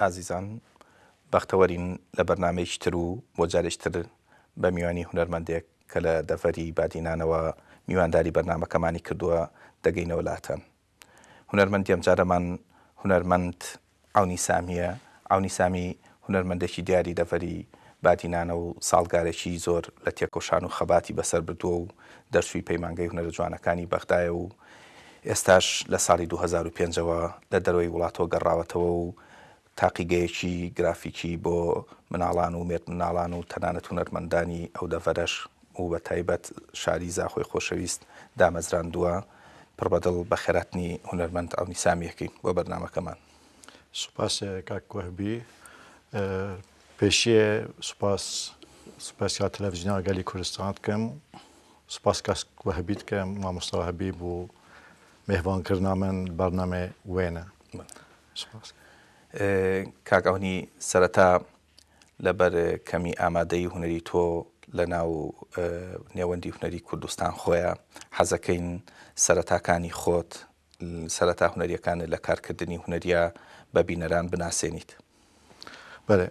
ئازیزان بەختەوەرین لە بەرنمەیەکی تر و بۆ جارێکتر بە میوانی هوەرمەندێک کە لە دەفەری بادینانەوە میوانداری بەرنمەکەمانی کردووە دەگەینەوە لاتەن. هوەرمەند ئەم جارەمان هوەرمەند ئەونی سامیە ئەونی سامی هوەرمەندێکی دیاری دەفەری باتینانە و ساڵگارێکی زۆر لە تێکۆشان و خەباتی بەسەر بردووە و دەرسوی پەیمانگەی هوەرە جوانەکانی بەغدایە و ئێستاش لە ساڵی 2005ەوە لە دەرەوەی وڵاتەوە گەڕاوەتەوە و تاقیگەیەکی گرافیکی بۆ مناڵان و مێت مناڵان و تەنانەت هوەرمەندانی ئەو دەڤەرش و بە تایبەت شاری زاخۆی خۆشەویست دامەزراندووە پڕ بەدڵ بە خێراتنی هوەرمەند ئەو نیسامیەکی بۆ بەرنمەکەمان سوپاس کاکوەبی پێشیە سوپاس سوپاسیا تەلەڤزینا گەلی کوردستان بکەم سوپاس کەسوەهبی بکەم مامۆستاهبی بوو مێهوانکردنا من بەرنامێ وێنە سوپاس کاکەونی سەرەتا لەبەر کەمی ئامادەی هوەری تۆ لە ناو نێوەندی هوەری کوردستان خۆیە حەزەکەین سەرەتاکانی خۆت سەرەتا هوەریەکانت لە کارکردنی هوەریە بە بینەران بناسێنیت. بەێ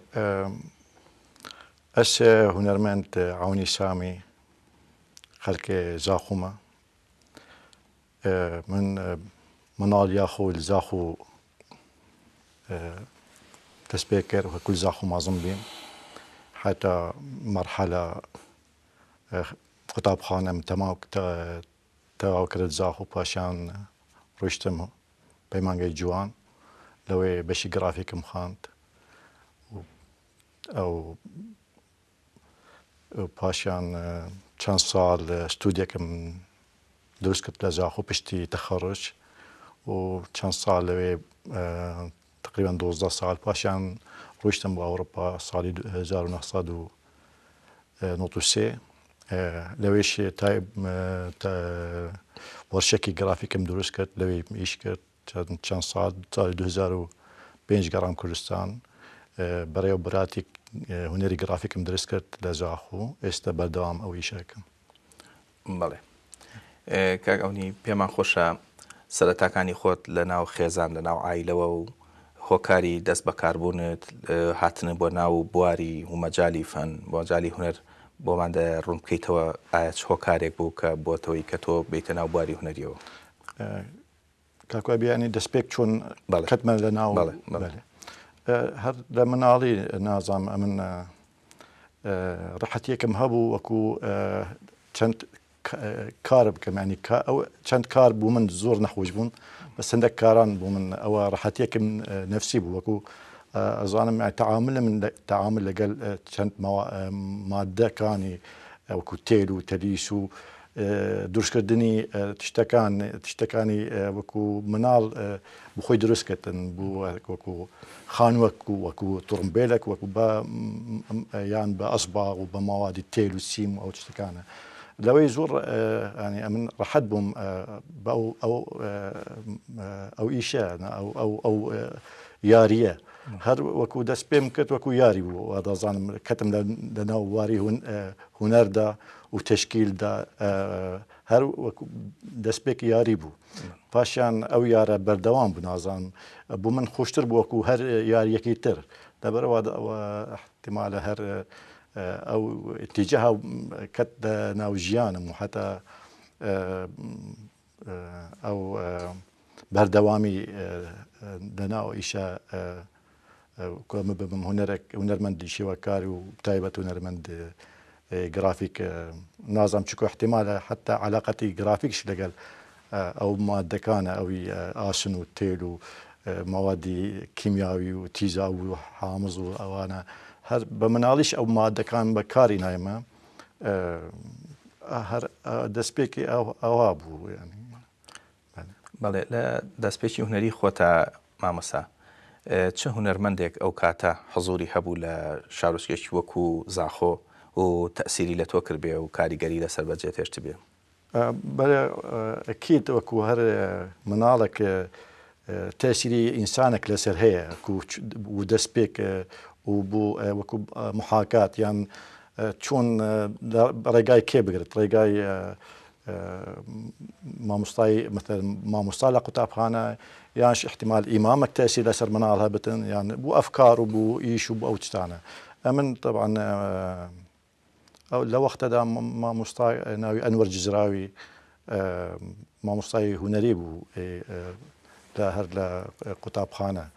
ئەس هوەرمەند ئاونی سامی خەرکێ زاخومە من مناڵ یاخۆ زاخ و تسبيكر وكل زاخو ما زنبين حتى مرحلة قطاب آه، خانم تماو تاو كرد زاخو باشان روشتم بيمانجي جوان لوي بشي جرافيك مخانت او باشان كان آه، صال ستوديا كم درس كنت لزاخو بشتي تخرج وكان صال لوي آه، تقریبان 12 سال پاشیان ڕۆیشتم بە ئەوروپا ساڵی 1993 لەوێش وەرشێکی گرافیکم دروست کرد لەوێ ئیش کرد چەند سال تا 2005 گەڕام کوردستان بەڕێو براتی هوەری گرافیکم درست کرد لە زاخو ئێستا بەردەوام ئەو ئیشەکەم بڵێ کاک ئەونی پێمان خۆشە سەرەتاکانی خۆت لە ناو خێزان لە ناو ئایلەوە و هۆکاری دەست بەکاربوونت هاتنە بۆ ناو بواری هومەجای فەن بۆجای هوەر بۆماندە ڕوون بکەیتەوە ئایا هۆکارێک بوو کە بۆتەوەی کە تۆ بیتە ناو بواری هوەریەوە کاکوای بیانی دەستپێک چۆن کەتمە لە ناو هەر لە مناڵی نازام ئەمن ڕحەتیەکەم هەبوو وەکو چەند کار بکەمانی ئەو چەند کار بوو من زۆر نەخۆش بوون. بس عندك كاران بۆ من ئەوە ڕحەتەکەم نفسی بوو وەکو ئەزانم تعامل من تعامل لەگەل آه، كانت آه، ماده كاني او آه، كوتيل وتليسو و دروستکردنی تشتكان تشتكاني وكو منال بخوي دروستکردن بوو بو وكو وەکو وكو وەکو بە یان بە ئەسباغ و بە ماوادی تێل و لو يزور آه، يعني من رحبهم آه، آه، او او او ايشا او او او ياريا هر وكو وكو ياري وهذا وەکو كتم لنا واري کەتم لە ناو واری هوەردا و تشکیلدا هەر دەستپێک یاری بوو او او یارە بەردەوام بنازان بوو من خۆشتر بووەکو هەر یاریەکەی تر دەبەرەوە احتیمالە هەر آه، او اتجاهها كت مو وحتى آه، آه، او بردوامي او ايشا كوم بم هنرك هنرمند و وتايبة هنرمند جرافيك نازم شكو احتمال حتى علاقتي جرافيك لقال او ماده كان او اشن وتيلو مواد كيميائي وتيزا وحامض وانا هەر بە مناڵیش ئەو مادەکان بەکاری نایمە هەر دەستپێکی ئەوا بوو ینی بەڵێ لە دەستپێکی هوەری خۆتا مامەسا چه هوەرمەندێک ئەو کاتە حەزوری هەبوو لە شارۆچکێکی وەکو زاخۆ و تەسیری لە تۆ کردبێ و کاریگەری لەسەر بەجێ تێشت بێ بەێ ئەکیت وەکو هەر مناڵێک تەسیری ئینسانێک لەسەر هەیە و دەستپێک وبو آه، وەکو آه، محاکات يعني، آه، یان چۆن ڕێگای کێ بگرێت ڕێگای مامۆستای مامۆستا لە قوتابخانە یانش يعني احتیمال ئیمامەك تەسی لەسەر مناڵ هەبتن یان يعني بوو ئەفکار و بوو ئیش و بۆ أمن طبعا ئەمن طبعاان ئەو ما وەختەدا مامۆستا أنور ئەنوەر ما مامۆستای هوەری بوو لە هەر لە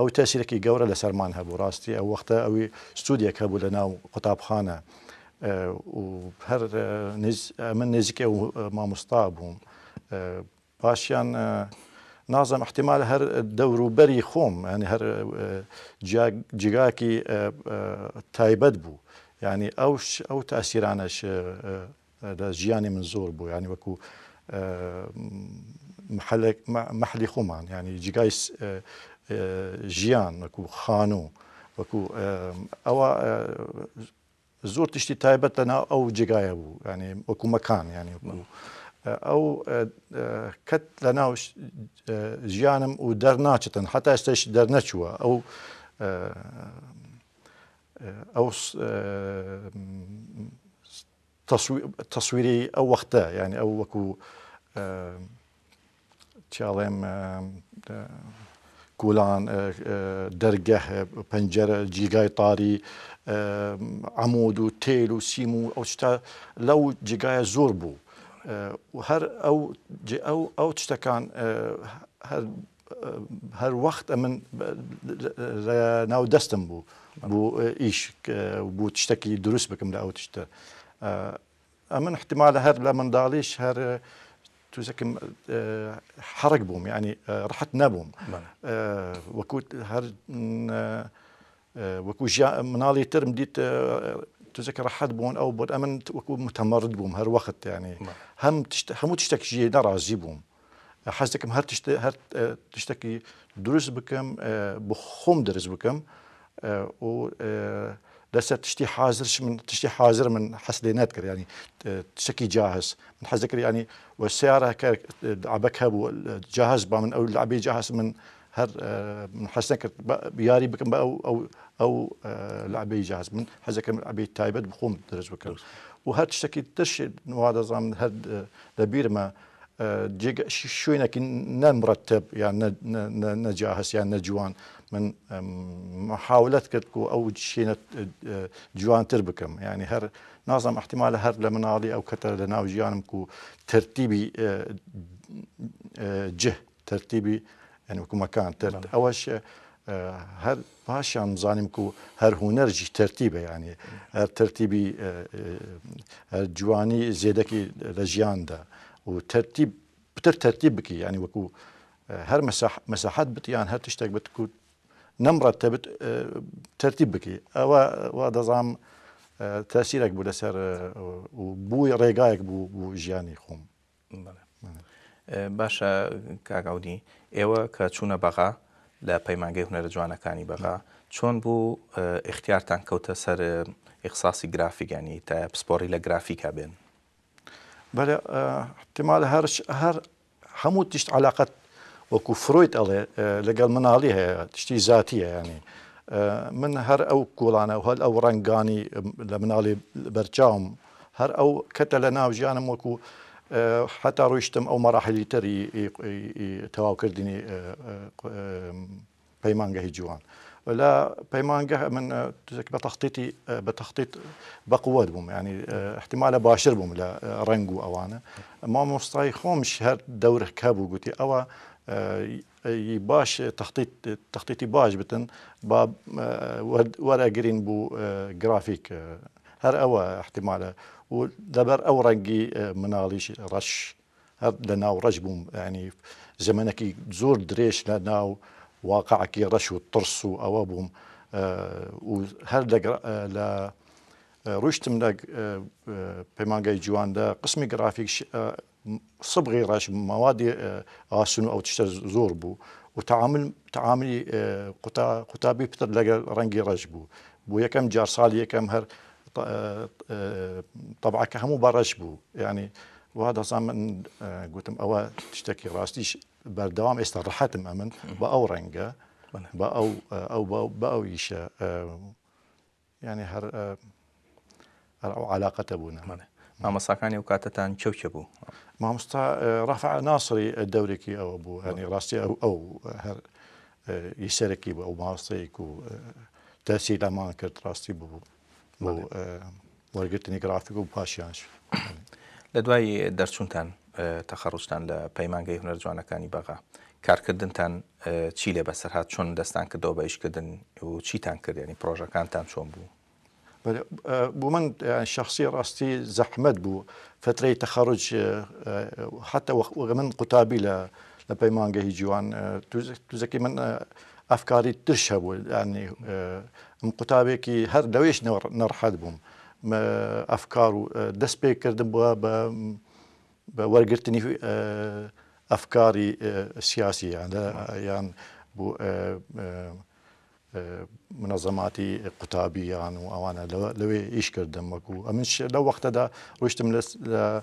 ئەو تەسیرەکی گەورە لەسەرمان هەبوو ڕاستی ئەو وەختە ئەوی سوودێک هەبوو لە ناو قوتابخانە هەر من نزیک ئەو مامۆستا بووم پاشیان نازم احتیمال هەر دەوروبەری خۆم ینی هەر جگاکی تایبەت بوو ینی ئەوش ئەو تاسیرانەش لە ژیانی من زۆر بوو ینی يعني وەکو آه، محلی خۆمان ینی يعني جگای آه، ژیان وەکو خان و وەکو ئەوە زۆر تشتی تایبەت لەنا ئەو جگایە بوو ینی وەکو مەکان ینی ئەو کەت لە ناو ژیانم و دەرناچێتن حتا ئێستش دەرنەچووە ئەو ئەو تەسووری ئەو وەختە ینی ئەو وەکو چاڵێم كولان آه، آه، درجه آه، بنجره جيجاي طاري عمود وتيل وسيمو او شتا لو جيجاي زوربو وهر او او او شتا كان هر هر وقت من ناو دستم بو بو ايش بو تشتكي دروس بكم لا او تشتا امن احتمال هر لا من داليش هر تزكم آه، حرق بهم يعني آه، رحتنا بهم نعم. آه، وكوت هر وكو جا منالي ترم ديت تذكر حد بون او بود امن وكو متمرد بوم هر وقت يعني مم. نعم. هم تشت هم تشتكي جي نرى بوم حزتكم هر تشت هر تشتكي دروس بكم بخوم درس بكم و دسا تشتي حاضر من تشتي حاضر من حسلينات يعني آه، تشكي جاهز من حزكر يعني والسيارة عبك هبو جاهز با من أو العبي جاهز من هر آه، من حسنك بياري بكم أو أو أو العبي آه، جاهز من حزكر من العبي تايبت بخوم درج بكم وهر تشتكي ترش نواد زمان هر دبير ما جيك شوينك نمرتب يعني نجاهز يعني نجوان من محاولات كتكو او شينة جوان تربكم يعني هر نازم احتمال هر لمنالي او كتر لناو جيانمكو ترتيبي جه ترتيبي يعني نعم. كو مكان ترت اوش هر باش مزانیم کو هر هونر جی ترتیبه يعني هر ترتيبي هر جواني زیده کی رجیان ده وترتيب بتر ترتیب بکی یعنی يعني وکو هر مساحات بتيان هر تشتاق بتكو نمڕەتتەبت تەرتیب بکەیت ئەوە وا دەزانم تەسیرێک بوو لەسەر بووی ڕێگایەک بوو بوو ژیانی خۆم باشە کاگەودی ئێوە کە چوونە بەغا لە پەیمانگەی هوەرە جوانەکانی بەغا چۆن بوو اختیارتان کەوتە سەر ئیخساسی گرافیکانی تا پسپۆری لە گرافیکا بێن بەێ احتیمال هەر هەر هەموو تیشت علااقت وكو فرويد ئەڵێ لقال من عليها تشتي ذاتية يعني من هر أو كولانا و أو ئەو ڕنگانی علي مناڵی هر أو ئەو کەتە وكو حتى رويشتم أو مراحل تري ئەو مەراحلی تەری تەواوکردنی پەیمانگەهی جوان. لا بيمانجه من بتخطيطي بتخطيط بقوات بوم يعني احتمال باشر بوم لرنجو اوانا ما مستاي خومش هر دور كابو قلتي اوا ای آه، باش تخطیط تخطیطی باش بتن با ور اگرین بو گرافیک آه، آه، هر او احتماله ودبر او رنگی منالیش رش هر لناو رش بوم يعني کی زور دريش لناو واقعك رش والطرس و أه وهر لا روشتم لك جوان جواندا قسم جرافيك صبغي راش مواد غاسنو آه، او تشتر زور بو وتعامل تعاملي آه، قطا قطابي بتر لقى رنجي راش بو يكم جار صالي يكم هر آه، طبعا كهمو بو يعني وهذا صام قلت او تشتكي راستي بردوام استراحت امن باو رنجا باو او باو, بأو يشا يعني هر علاقه تبونا مامەساکانی و کاتتان چەوچە بوو مامۆستا ڕافع ناسری دەورێکی ئەوە بوو هەنی ڕاستی ئەو ئەو هەر ئیسەرەکی بوو ئەو ماستەیەک و دەسی لەمان کرد ڕاستی بوو وەرگرتنی گرافیک و پاشیانش لە دوای دەرچوونتان تەخەڕستان لە پەیمانگەی هوەر جوانەکانی بەغا کارکردنتان چی لێ بەسەرهات چۆن دەستان کردەوە بە ئیشکردن و چیتان کردێنی پرۆژەکانتان چۆن بوو بو من يعني شخصي راستي زحمت بو فترة تخرج آه، آه، حتى قوتابی لە لبيمان جهي جوان آه، تزكي من ئەفکاری ترش يعني من قوتابێکی كي هر دويش نرحد ئەفکار أفكار دس بيكر دبوا بووە بە بە وەرگرتنی ئەفکاری سیاسی یان یان بوو منظماتی قطابیان و ئەوانە لەوێ ئیش کردم وەکو ئەمن لەو وەختەدا لس اه،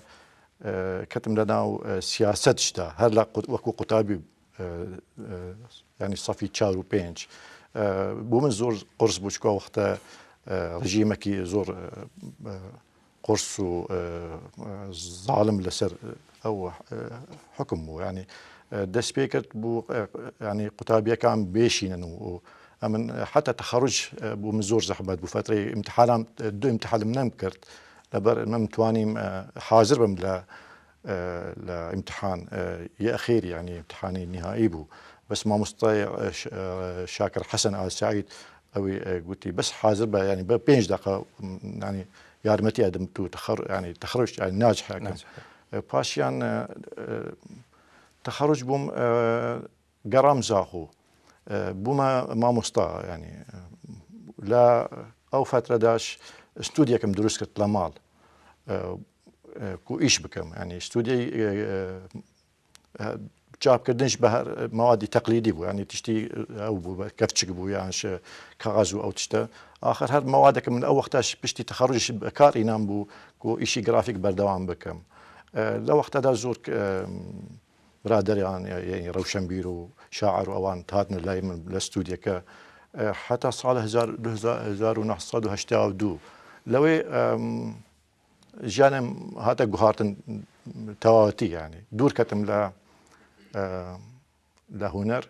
کتم کەتم لە ناو اه، سیاستشدا هر لە وەکو قطابی اه، یعنی صفی چار و پێنج بۆ من زۆر قرس وقت رژیم کی زور قرص و ظالم لسر او حکم بوو ینی دەست پێ بو یعنی قطابی کام بێشینن و من حتى تخرج آه، بو بمزور زحمت بفتره امتحان دو آه، امتحان منام كرت لبر من تواني آه، حاضر بم لا لامتحان يا اخير يعني امتحاني نهائي بو بس ما مستطيع شاكر حسن ال سعيد اوي قلت بس حاضر يعني بينج دقه يعني رمتي ادم تو تخر يعني تخرج يعني ناجحه باش يعني تخرج بوم قرام زاخو بوومە مامۆستا ینی لە ئەو فترەداش ستودیەکەم دروست کرد لە ماڵ و ئیش بکەم ینی ستودی چاپکردنش بە ماوادی تەقلیدی بوو ینی تشتی ئەو بوو بە کەفچک بوو یانش کاغاز و ئەو تشتە آخر هەر ماوادەکە من ئەو وەختاش پشتی تەخەڕژش بەکار ئینام بوو و ئیشی گرافیک بەردەوام بکەم لە وەختەدا زۆر برادر يعني يعني روشن بيرو شاعر اوان تاتنا لاي من الاستوديو ك اه، حتى صار هزار هزار ونحصد وهشتا ودو لوي جانم هاتا جوهارتن تواتي يعني دور كتم لا اه، لا هنر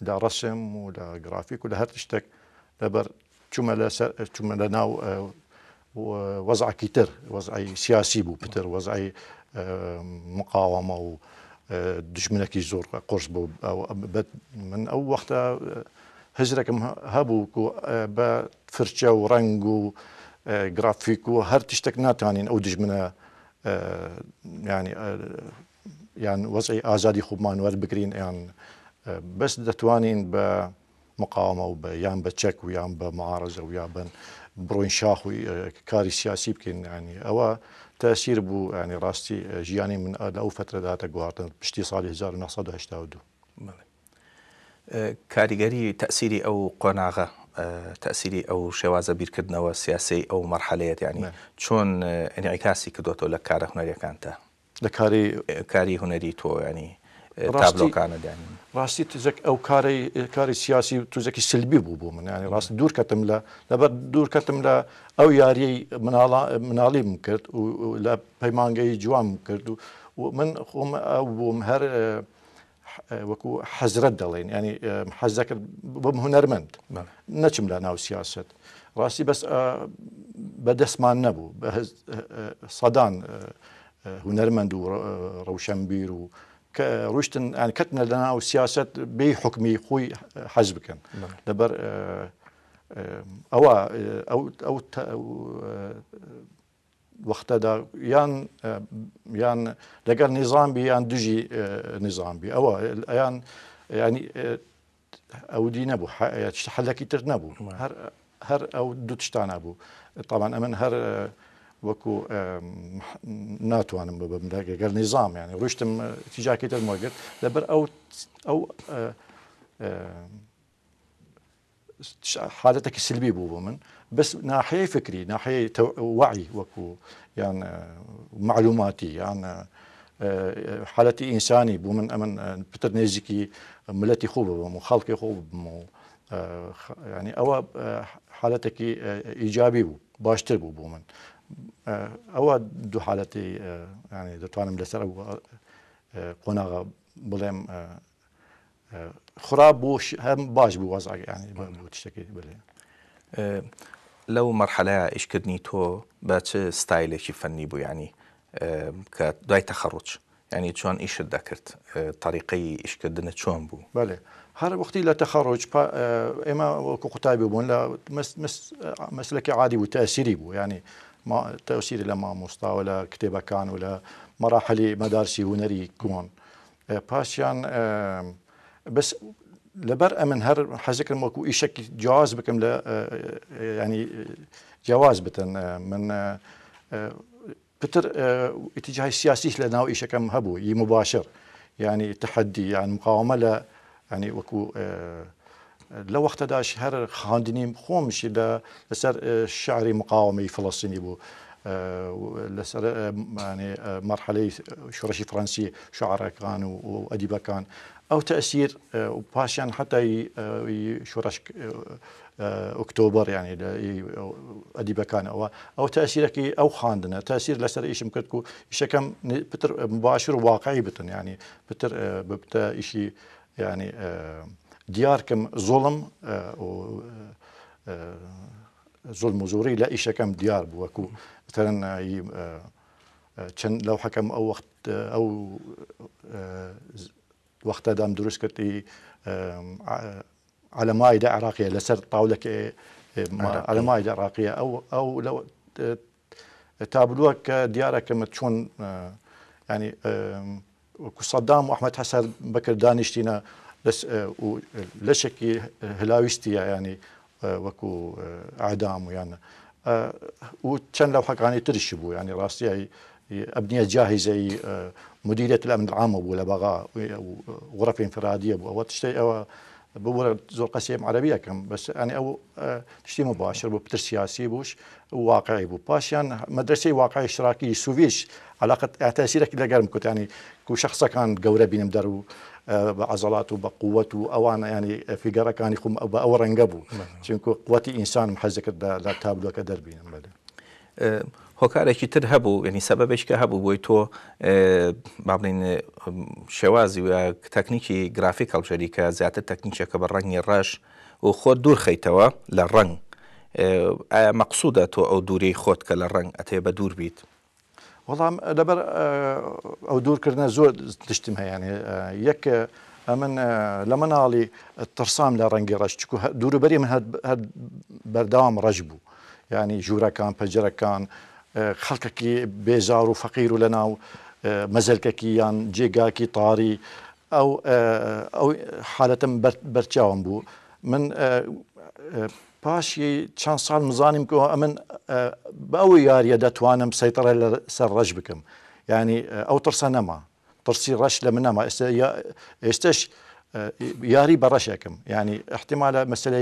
لا رسم ولا جرافيك ولا هرتشتك لبر تشوما لا تشوما لناو اه، وضع كتر وضع سياسي بو بتر وضع مقاومه دشمنك يزور قرص بو او من او وقتا آه، هجركم هابوكو آه، با فرشة آه، ورنجو جرافيكو هر تشتك ناتانين او دجمنا يعني يعني وضعي ازادي خوب ما نور بكرين يعني بس دتوانين بمقاومه وب يعني بتشك ويان بمعارضه ويان بروين شاخ كاري سياسي بكين يعني او تاثیر بوو ینی ڕاستی ژیانی من لە ئەو فترەداتە گوهاتن پشتی ساڵی 1992 کاریگەری تەسیری ئەو قۆناغا تەسیری ئەو شێوازە بیرکردنەوە سیاسی ئەو مەرحەلەیەت ینی چۆن ئەنیعکاسی کردوەوە لە کارە هوەریەکانتە لە کاری کاری هوەری تۆ ینی اه، تابلو دانی ڕاستی تزەک ئەو کاری كاري سیاسی و توزەکی سلبی بوو بوو من ینی ڕاست دوورکەتم لە لەبەر دوورکەتم لە ئەو یاریەی مناڵیم کرد و لە پەیمانگەی جوام کرد و من خۆم ئەو بووم هەر وەکو حەزرت دەڵێن ینی حەزەکرد بم هوەرمەند نەچم لە ناو سیاست ڕاستی بەس اه، بەدەستمان نەبوو سەدان اه، هوەرمەند و ڕەوشەمبیر و ڕویشتن ئەکەتنە لە ناو سیاست بێ حکمی أو أو أو لەبەر آه، ئەوە يان آه، يان یان یان لەگەر نظامبی نظام دژی نظامبی أو ئەیان ینی ئەودی نەبوو حلەکی تر نەبوو هر هر أو دوتشتان أبو طبعا أمن هر آه، وكو ناتو انا ناتوانم قال نظام يعني رشتم اتجاه دەرمەگرت موجر ئەو او او حالتك السلبي بو من بس ناحيه فكري ناحيه وعي وكو يعني معلوماتي يعني حالتي انساني بو من امن بتر نيزكي ملتي خوب بم و خوب بم يعني او حالتك ايجابي بو باشتر بو من ئەوە دوو حالەتی ینی دەتوانم لەسەر قۆناغا بڵێم خراب بوو هەم باش بوو وەزاگەیانی شتێکی بێ لەو مەرحەلەیە ئیشکردنی تۆ بە چ ستایلێکی فەنی بوو ینی کە دوای تەخەڕوچ ینی چۆن ئیشت دەکرد تاریقی ئیشکردنە چۆن بوو بەێ هەر وەختی لە تەخەڕۆج ئێمە وەکو قوتابی بوون لە مەسلەکی عادی بوو تەسیری بوو ینی ما توصيل مامۆستا و ولا كتابه كان ولا مراحل مدارسي هنري كون آه، باشيان آه، بس لبر من هر حزك وەکو ايشك جواز بكم لا آه، يعني جواز بتن من بتر اتجاه السياسي لە ناو ئیشەکەم هەبوو ی مباشر يعني تحدی یان يعني مقاومە لە ینی يعني وەکو لو لە وەختەداش هەر خاندنیم خۆمشی لە لەسەر آه، شعری مقاومەی آه، آه، يعني مرحله لەسەر مەرحەلەی شوڕشی كان شعارەکان و او تاثير تەسیر پاشیان حتای شوڕش ئۆکتۆبر یانی ئەدیبەکان او او تاسیرەکەی او خاندنە تاسیر لسر ئیشم کرد و شەکەم بتر مباشر و واقعی بتن يعني بتر بتە ئیشی ینی ديار كم ظلم آه، و آه، آه، ظلم وزوري لا إيش كم ديار بوكو مثلا كان لو حكم أو وقت أو وقت دام دروس كتي على مائدة عراقية لسر طاولة كي على مائدة عراقية أو أو لو تابلوك ديارك كما تشون يعني صدام وأحمد حسن بكر دانشتينا لس آه، و لا شکی آه، هلاویستیە ینی وەکو ئادام و یانە و چەند يعني حەکانی آه، يعني بوو ینی أبنية جاهزة مديرية الأمن العام أبو لبغاء وغرف انفرادية أبو أو تشتي ببوورە زۆر قەسێم عربیەکەم بەس ئەنی ئەو تشتی مباشر بوو پتر سیاسی بووش واقعی بوو پاشیان مدرسی واقعی شراکی سوڤش علاقت ئاتاسیرەکی لەگەرم کوتانی کو شخصەکان گەورە بینم دەر و بە عزڵات و بە قووەت و ئەوانە ینی فیگەرەکانی خوم بە ئەوە ڕەنگە بوو چونکو قوتی ئینسانم حەزەکرد لە تابلوەکە دەربینم بەدە هۆکارێکی تر هەبوو ینی سەبەبێککە هەبوو بۆی تۆ بابلین شێوازی و تەکنیکی گرافیک هەڵژەری کە زیاتر تەکنیکێکە بە ڕەنگی ڕەش و خۆت دوور خەیتەوە لە ڕنگ ئایا مەقصودە تۆ ئەو دووری خۆت کە لە ڕنگ ئەتێ بە دوور بیت وەڵام لەبەر ئەو دوورکردە زۆر دشتم هەیەێ یەک من لە مناڵی ترسام لە ڕەنگی ڕەشچکو دوروبەری من هەر بەرداوام ڕەش بوو يعني جوركان بجركان آه، خلقك بيزار وفقير لنا آه، مزلككي يان جيغاكي طاري او آه، او حالة برتشاون بو من باشي شان صار مزانم كو امن باوي يار يدا توانم سيطرة سر رجبكم يعني او ترسى نما ترسي رش لما استش یاری بە ڕەشێکم ینی احتیمالە مثلا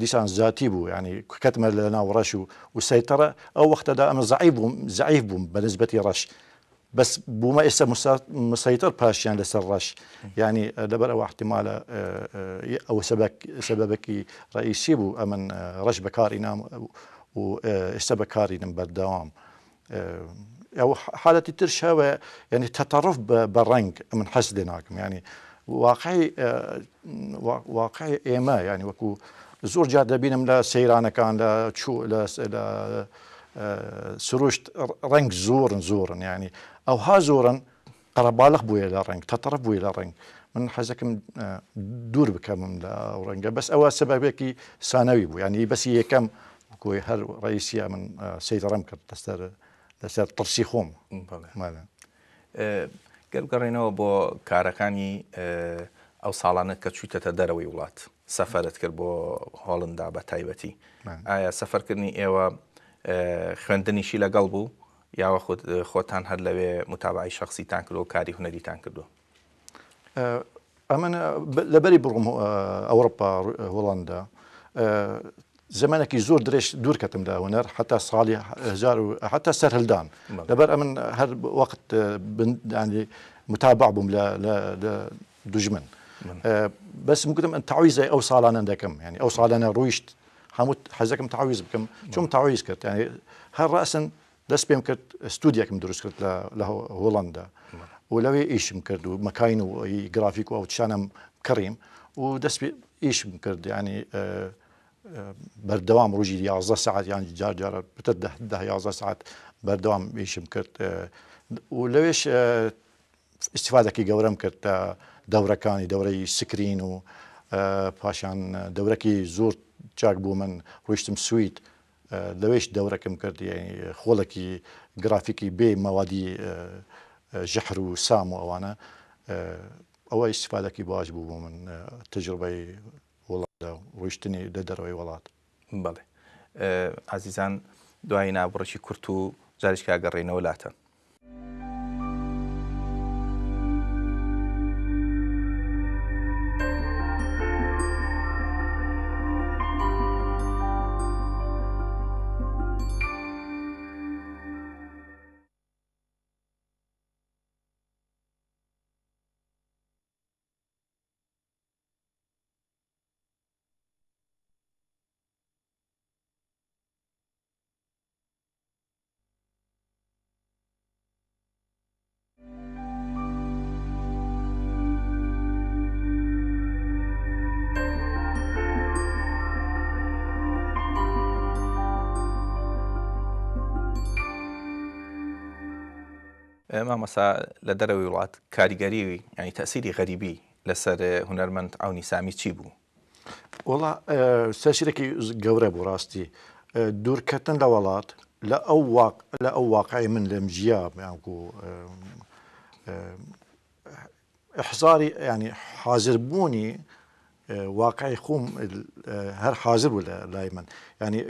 دیسان زیاتی يعني ینی کەتمە لە ناو ڕەش و وسەیتەرە ئەو وەختەدا ئەمە زعیب بووم زعیف رش يعني بس بو ما بەس بوومە ئێستا مسەیتەر پاشیان لەسەر ڕەش ینی لەبەر ئەو احتیمالە ئەو آه، آه، سەبەبەکی ڕئیسی بوو ئە من ڕەش آه، نام و ئێستا بەکارینم آو ئەو حالەتی ترشەوە ینی يعني تەتەڕف بە من حەس لێ ناکەم يعني واقعی واقعی ئێمە ینی وەکو زۆر جار دەبینم لە سەیرانەکان لە چوو لە سروشت ڕنگ زۆرن زۆرن ینی ئەو ها زۆرن قەرەباڵق بووە لە ڕنگ تەتەڕە بووی لە ڕنگ من حەزەکەم دوور بکەمم لە ئەو ڕەنگە بەس ئەوە سەبابێکی سانەوی بوو ینی بەسی یەکەم کۆی هەر ڕیسیا من سەیرەڕم کرد دەستەر لەسەر ترسی خۆم ماڵە. گەلگەڕێنەوە بۆ کارەکانی ئەو ساڵانە کە چویتەتە دەرەوەی وڵات سەفرت کرد بۆ هۆڵندا بە تایبەتی ئایا سەفەرکردنی ئێوە خوێندنیشی لەگەڵ بوو یاوە خۆتان هەر لەوێ متابعی شخصیتان کردو کاری هوەریتان کردو ئەمە لەبەری بڕم ئەوروپا هۆڵندا زمانك زور دريش دور كتم ده هنر حتى صالي هزار حتى سر هلدان لبر امن هر وقت آه، يعني متابع بهم ل ل دجمن آه بس ممكن ان تعويز او صالانا كم يعني او صالانا رويشت حمود حزكم تعويز بكم شو تعويز كت يعني هر راسا دس بيم كت استوديا كم دروس كت له هولندا ولو ايش مكرد مكاين وجرافيك او تشانم كريم ودس ايش مكرد يعني آه بەردەوام ڕژی یازدە سعات یان جارجارە پتە ده یازدە سعات بەردەوام ویشم کرد و لەوێش استیفادەکی گەورەم کرد دەورەکانی دەورەی سکرین و پاشان دەورەکی زۆر چاک بوو من ڕۆیشتم سویت لەوێش دەورەکەم کرد خۆڵکی گرافیکی بێ مەوادی ژەحر و سام و ئەوانە ئەوە استیفادەکی باش بوو من تجربەی ڕۆیشتنی لە دەرەوەی وڵات بڵێ عزیزان دوای نابڕەکی کورت و جارشکاگەڕێنەوە لاتە مسا لدروي ولات كاريغري يعني تاثيري غريبي لسر هنرمند عوني سامي تشيبو والله استشركي آه، جوره براستي آه، دور كتن لولات لا اوق لا اوق من لمجياب يعني احزاري آه، يعني حاضر بوني واقعي يقوم هر حاضر ولا دائما يعني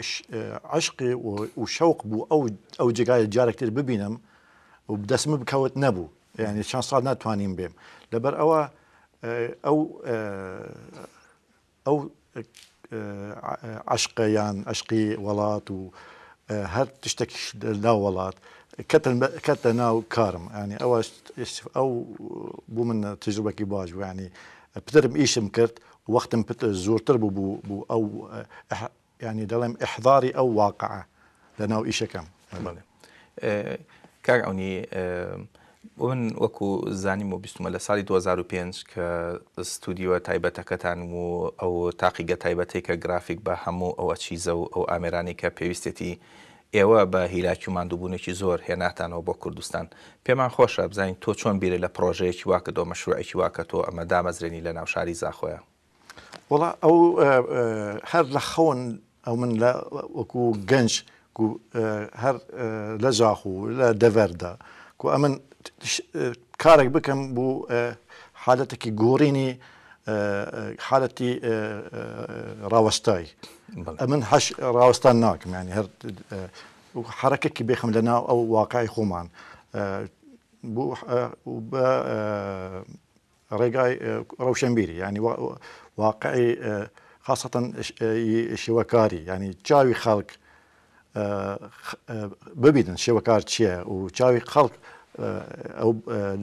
عشقي وشوق بو او او جاي جارك ببينم و بدەسمە بکەوت نەبوو یعنی چەند ساڵ آه، ناتوانین بێم لەبەر ئەوە ئەو ئەو عشقیان ئەشقی وڵات و هەر تشتێک لا وڵات کەتە ناو کارم ینی يعني او ئەو بوو من تجربەکی باش ینی يعني پترم ئیشم کرد وەختم زۆرتر بوو بوو ئەو ینی آه، يعني دەڵێم احضاری ئەو واقعە لە ناو ئیشەکەم. کار ئەونی من وەکو زانیم و بیستمە لە ساڵی 2005 کە ستودیوە تایبەتەکەتان و ئەو تاقیگە تایبەتێککە گرافیک بە هەموو ئەوە چیزە و ئەو ئامێرانی کە پێویستێتی ئێوە بە هیلاکی و مادووبوونێکی زۆر هێناتانەوە بۆ کوردستان پێمان خۆشە بزانین تۆ چۆن بیرە لە پرۆژەیەکی واکە دۆ مەشروعێکی واکە تۆ ئەمە دامەزرێنی لە ناوشاری زاخۆیە وڵا ئەو هەر لە خەون ئەو من لە وەکو گەنج كو آه، هر آه، لا jaxû le deverda ku em min karek bikim bû حالتي آه، راوستاي امن حش راوستان ناكم يعني هر وحركة كي بيخم لنا أو واقعي خومان بو وب رجاي روشنبيري يعني واقعي خاصة شوكاري يعني تشاوي خلق ببینن شێوەکار چییە و چاوی خەڵک ئەو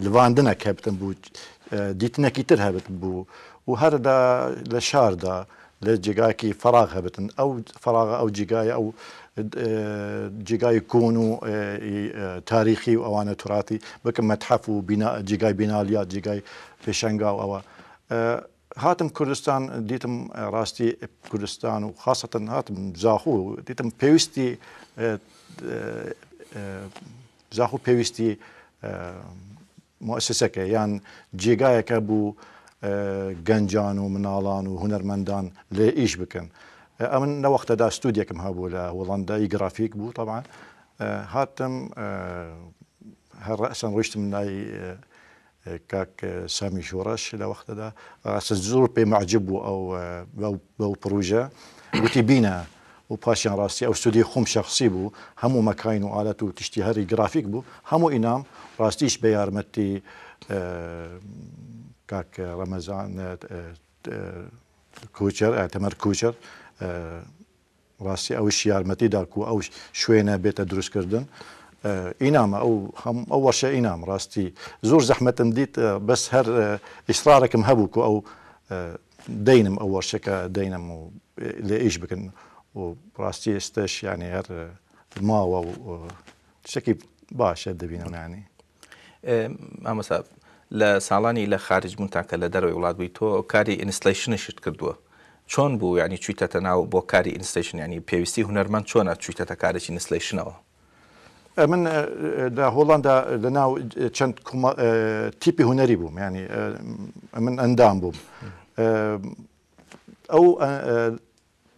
لواندنە کەبتن بوو دیتنەکی تر هەبت بوو و هەردا لە شاردا لە جێگاکی فراغ هەبتن ئەو فراغ ئەو جگایە ئەو جگای کۆن و تاریخی و ئەوانە توراتی بکەم مەتحف و جگای بینالیا جگای پێشنگا و ئەوە هاتم كردستان ديتم راستي كردستان وخاصة هاتم زاخو ديتم بيوستي اه، اه، زاخو بيوستي اه، مؤسسه که یان كابو که بو و منالان و هنرمندان لإيش بكن أمن وقت دا استوديا كم هابو لا هولندا إي جرافيك بو طبعا هاتم هالرأسا رشت من كاك آه، سامي Šuraš, لو wakhda da se zur pe mađibu بو بو بروجا وتي بينا و باشيان راسي او سودي خوم شخصي بو همو مكاينو آلاتو تشتي هاري جرافيك بو همو انام راستيش بيار متي آه، كاك آه، رمضان كوتشر اعتمر كوتشر راسي او متي داكو او شوينا بيتا دروس كردن ئینامە ئەو هەم ئەو وەشە ئینام ڕاستی زۆر زەحمەتم دیت بەس هەر ئیسرارێکم هەبوو کە ئەو دەینم ئەو وەرشەکە دەینم و لێ ئیش بکەن و ڕاستی ئێستش یانی هەر ماوە و شتێکی باشە دەبینەمانی ئامەسا لە ساڵانی لە خارج بوون تاکە لە دەروی وڵات بووی تۆ کاری ئینستلیشنشت کردووە چۆن بوو ینی چیتەتە ناو بۆ کاری ئینستیشن ینی پێویستی هوەرمان چۆنە چیتەتە کارێکی نسلیشنەوە أه، من أه، دا هولندا لناو ناو كما أه، تيبي هنري بوم يعني من ئەندام بووم ئەو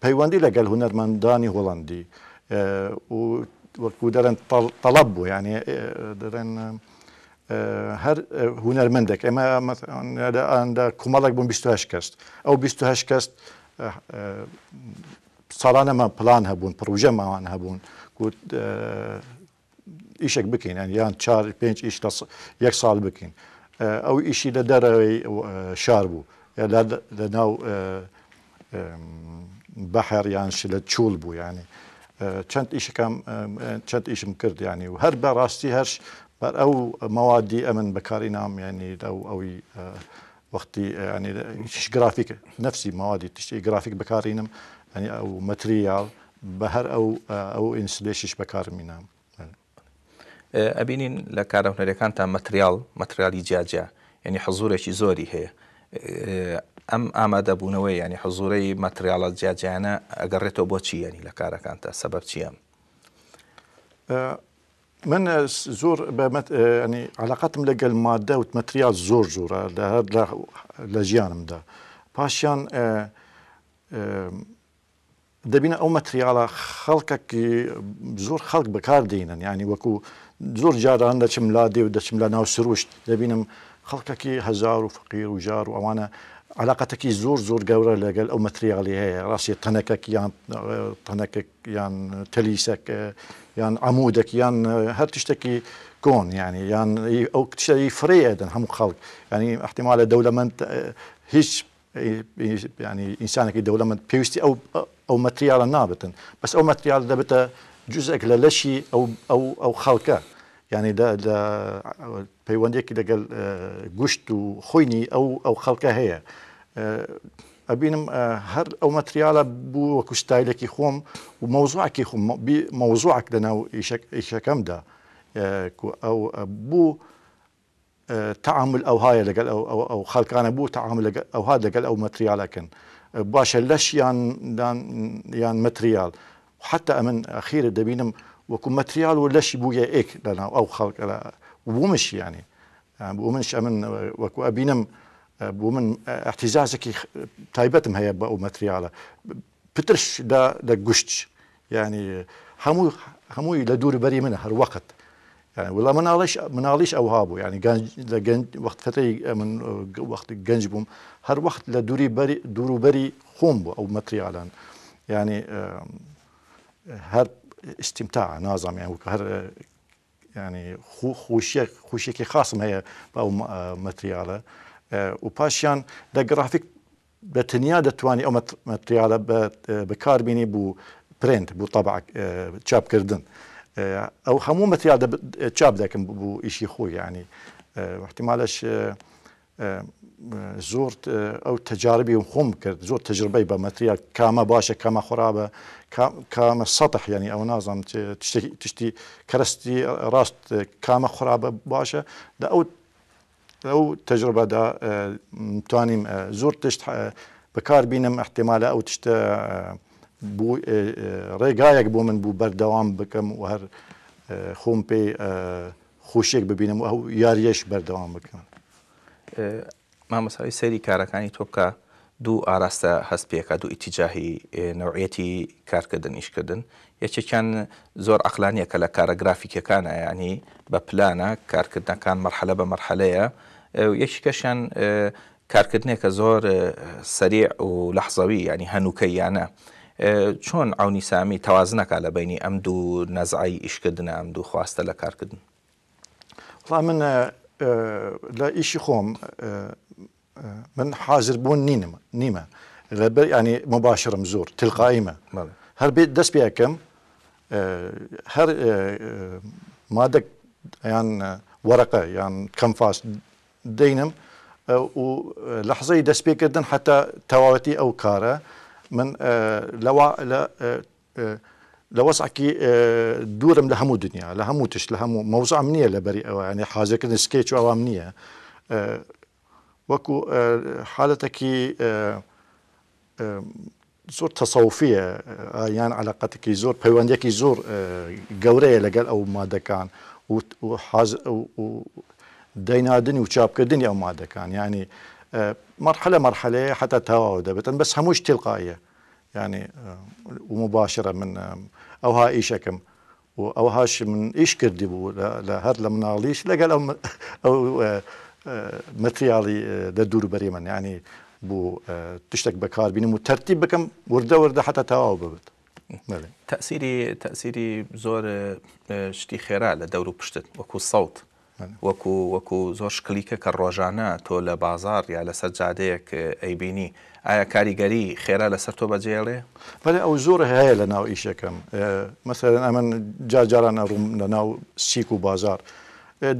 پەیوەندی لەگەل هوەرمەندانی هۆڵندی وەکو دەرن تەڵب بوو ینی يعني، اما مثلا هوەرمەندێک ئێمە ئەدا کومەڵێک بووم 28 کەست ئەو 28 کەست ساڵانەمە پلان هەبوون پروژە ماوان هەبوون ئیشێک بکەین یان چار پێ ئیش یەک ساڵ بکەین ئەو ئیشی لە دەرەوەی شار بوو لە ناو بەحێریانشی لە چول بوو ینی چەند ئیشەکەم چەند ئیشم کرد ینی و هەر بەڕاستی هەرش بەر ئەو مەوادی ئەمن بەکاری نام ینی ئەو ئەوی وەختی گرافیک نفسی ماوادی تشتی گرافیک بەکارینم ئەنی ئەو مەتریال بە هەر ئەو ئەو ئینسلێشیش بەکارمینام. ئەبینین أه، لە کارە هوەرەکانتان مەتریال مەتریالی جیاجیا یعنی يعني حەزورێکی زۆری هەیە ئەم أه، ئامادەبوونەوەی ینی حەزورەی مەتریالە جیاجیانە ئەگەڕێتەوە بۆ چی ینی لە کارەکانتە سەبەر أم يعني يعني أه، من زور بمت يعني علاقتم لقى المادة وتمتريال زور زورة لهذا لجيانم ده باشيان دابين او متريالا خلقك زور خلق بكار يعني وكو زور جاران دەچم لا لادي و دەچم لە ناو سروشت دەبینم كي هزار و فقیر و جار و ئەوانە علااقەتەکی زۆر زۆر گەورە هي راسي تنكك هەیە تنكك تەنەکەک تليسك تەنەکە عمودك تەلیسەک یان عمودێک یان هەر تشتێکی کۆن یعنی یان ئەو کتشی فرێدن هەموو خەڵک ینی احتیمالە دەولەمەند هیچ ینی دولة من بيوستي او او مەتریالە نابتن بس او مەتریال دەبێتە جزءك يعني دا دا دا دا ینی پەیوەندێکی لەگەل آه، گوشت و خۆینی ئەو ئەو خەڵکە هەیە آه، ئەبینم آه، هەر ئەو مەتریالە بوو وەکو شتایلێکی خۆم و مەوزوعکی خۆم مەوزوعک لەناو دا او بو تعامل او او او ئەو انا بو تعامل ئەوها لەگەل ئەو مەتریالەکەن باشە لەش يان یان مەتریال وحتى أمن اخير دابينم وكو ماتريال ولا شي بويا ايك لنا او خلق لا بومش يعني بومش امن وكو ابينم بومن اعتزازك تايبتم هي او ماتريالا بترش دا دا جوشتش يعني همو همو دور بري منها هر وقت يعني والله مناليش مناليش اوهابو يعني كان وقت فتره من وقت كانجبهم هر وقت لا لدوري بري دورو بري خومبو او ماتريالان يعني هر استمتاع نازم يعني هر يعني خوشیە خوشیەکی خاصم هي باو ماتريالا اه، و پاشیان لە گرافیک بە تەنیا دەتوانانی ئەو مەتریالە بو اه، بوو بو بوو تەبع اه، چاپکردن او هەموو مەتریال چاپ دەکەم بو ئیشی يعني ینی احتیمالش زۆر ئەو تجاربی و خۆم کرد زۆر تجربەی بە مەتریا کامە باشە کامە خۆرابە کامە سەح ینی تشتي كرستي راست كاما ڕاست باشا دا او او تجربه دا توانیم اه، زور تشت اه، بينم احتمال او تشت اه، بو ڕێگایەک بو من بو بردوام بكم و هەر خوم بي خوشيك ببینم او ياريش یاریەش بكم مامەساوی سەیری کارەکانی تۆ بکە دوو ئاراستە هەست پێکە دوو ئیتیجاهی نەوعەتی کارکردن ئیشکردن یەکێکیان زۆر ئەقلانیەکە لە کارە گرافیکەکانە ینی بە پلانە کارکردنەکان مەرحەلە بە مەرحەلەیە یەکیکەشیان کارکردنێکە زۆر سەریع و لەحزەوی ینی هەنووکە یانە چۆن ئەونی سامی تەوازنەکە لە بینی ئەم دوو نەزعایی ئیشکردنە ئەم دوو خواستە لە کارکردن. من لە ئیشی خۆم من حاضر بون نينما نيما يعني مباشر مزور تلقائي ما هر بيت دس بيها كم آه، هر آه، آه، مادك يعني ورقه يعني كم فاس دينم ولحظه دس بيها كدن حتى تواتي او كاره من لو لا لوسعك دورم لهمو دنيا لهمو تش لهمو موزع امنيه لبري يعني حاجه كن سكيتش او امنيه وكو آه، حالتك آه، آه، زور تصوفية يعني علاقتك زور بيوانديك زور قورية لقال أو ما كان وحاز ودينا دينادني وشابك الدنيا أو ما كان يعني مرحلة مرحلة حتى تواعد بس هموش تلقائية يعني ومباشرة من أو هاي إيشكم أو هاش من إيش كردي لهر لمناليش لقال أو, أو مەتریاڵی لە دوور بەری من ینی بوو تشتێک بەکار بینم و تەرتی بکەم وردە وردە حتا تەواو ببێت تەسیری تەسیری زۆر شتی خێرا لە دەور و پشتت وەکو سەوت وەکو وەکو زۆر شکلیکە کە ڕۆژانە تۆ لە بازار یا لەسەر جادەیەک ئەیبینی ئایا کاریگەری خێرا لەسەر تۆ بەجێڵێ بەێ ئەو زۆر هەیە لە ناو ئیشەکەم مەسەر ئەمە جاجاران ئەڕوم لە ناو سیک و بازار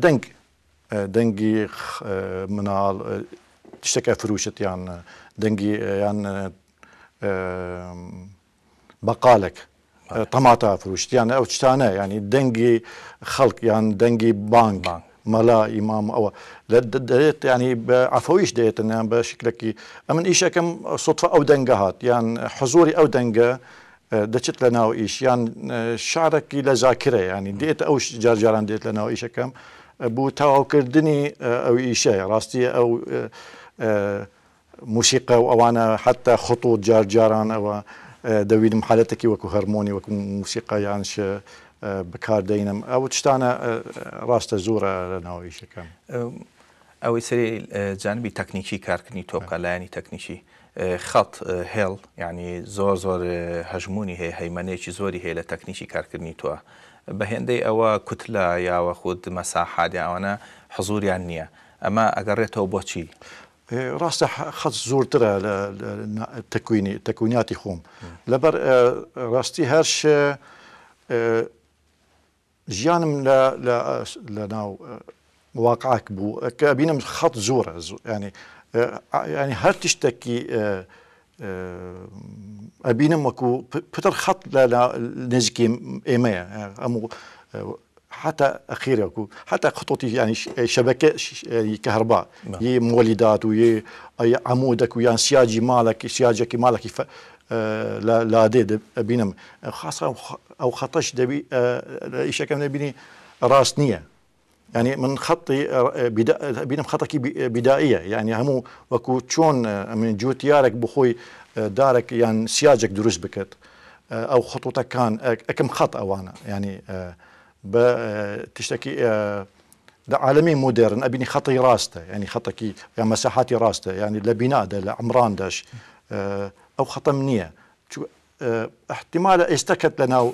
دەنگ دنگی اه، منال اه، تشتك فروشت يعني دنگی يعني بقالك طماطا فروشت يعني او چتانه يعني دنگی خلق يعني دنگی بانگ بانك ملا امام او دريت يعني عفويش ديت انا بشكلك امن ايش كم صدفه او دنقهات يعني حضوري او دنقه دشت لنا ايش يعني شعرك لذاكره يعني ديت او جرجران ديت لنا ايش كم بۆ تەواوکردنی ئەو ئیشەیە ڕاستی ئەو موسیقە و ئەوانە حتا خۆتۆ جارجاران ئەوە دەویدم حالەتێکی وەکو هەرمۆنی وەکو موسیقایانش بەکاردەینم ئەو شتانە ڕاستە زۆرە ناویشەکەم. ئەوەی سری جانبی تەکنیکی کارکردنی تۆکەلایانی تەکنیکی خەڵ هێڵ یعنی زۆر زۆر هەژمونی هەیە هەیمەنێکی زۆری هەیە لە تەکنیکی کارکردنی توە بە هێندەی ئەوە کوتلە یاوە خود مەساحات یاوانە حزوریان نییە ئەمە ئەگەڕێتەوە بۆچی اه، ڕاستە خەت زۆرترە لە تەکوینی تەکوینیاتی خۆم لەبەر اه، ڕاستی هەرش اه، ژیانم لە ناو واقعک بوو کە بینم خەت زۆرە ینی يعني هەر تشتێکی ئەبینم آه، وەکو پتر خط لا نزكي يعني ايما امو آه، حتى اخيرك حتى خطوتي يعني شبكه يعني كهرباء هي نعم. مولدات وهي عمودك ويان سياجي مالك سياجك مالك ف... آه، لا لا دي بينم خاصه او خطش دبي آه ايش كان بيني راسنيه يعني من خطي آه، بدا بينم بدائيه يعني همو وكو چون آه، من جوتيارك يارك بخوي آه، دارك يعني سياجك دروس بكت او خطوتك كان كم خط اوانا يعني تشتكي عالمي مودرن ابيني خطي راسته يعني خطك يعني مساحاتي راسته يعني لبناء ده لعمران داش او خط منيه احتمال استكت لنا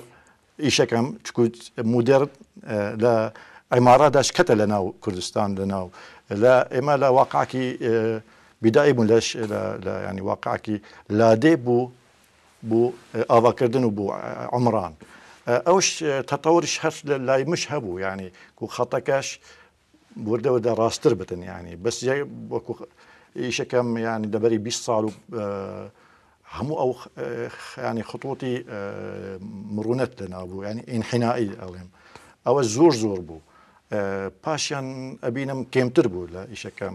ايشكم تشكو مودرن لا عمارة داش كتا لنا كردستان لنا لا إما لا واقع كي آه، بداية ملاش لا, لا يعني واقع كي لا دي بو بو آفا آه، كردن وبو آه، عمران أوش تطور شهر لا مش هبو يعني كو خطكاش وردة ودا راس بتن يعني بس جاي بوكو إيش كم يعني دبري بيش صالو همو أو يعني خطوتي مرونت لنا بو يعني انحنائي أو زور زور بو آه، پاشان ابینم کمتر بود لە ئیشەکەم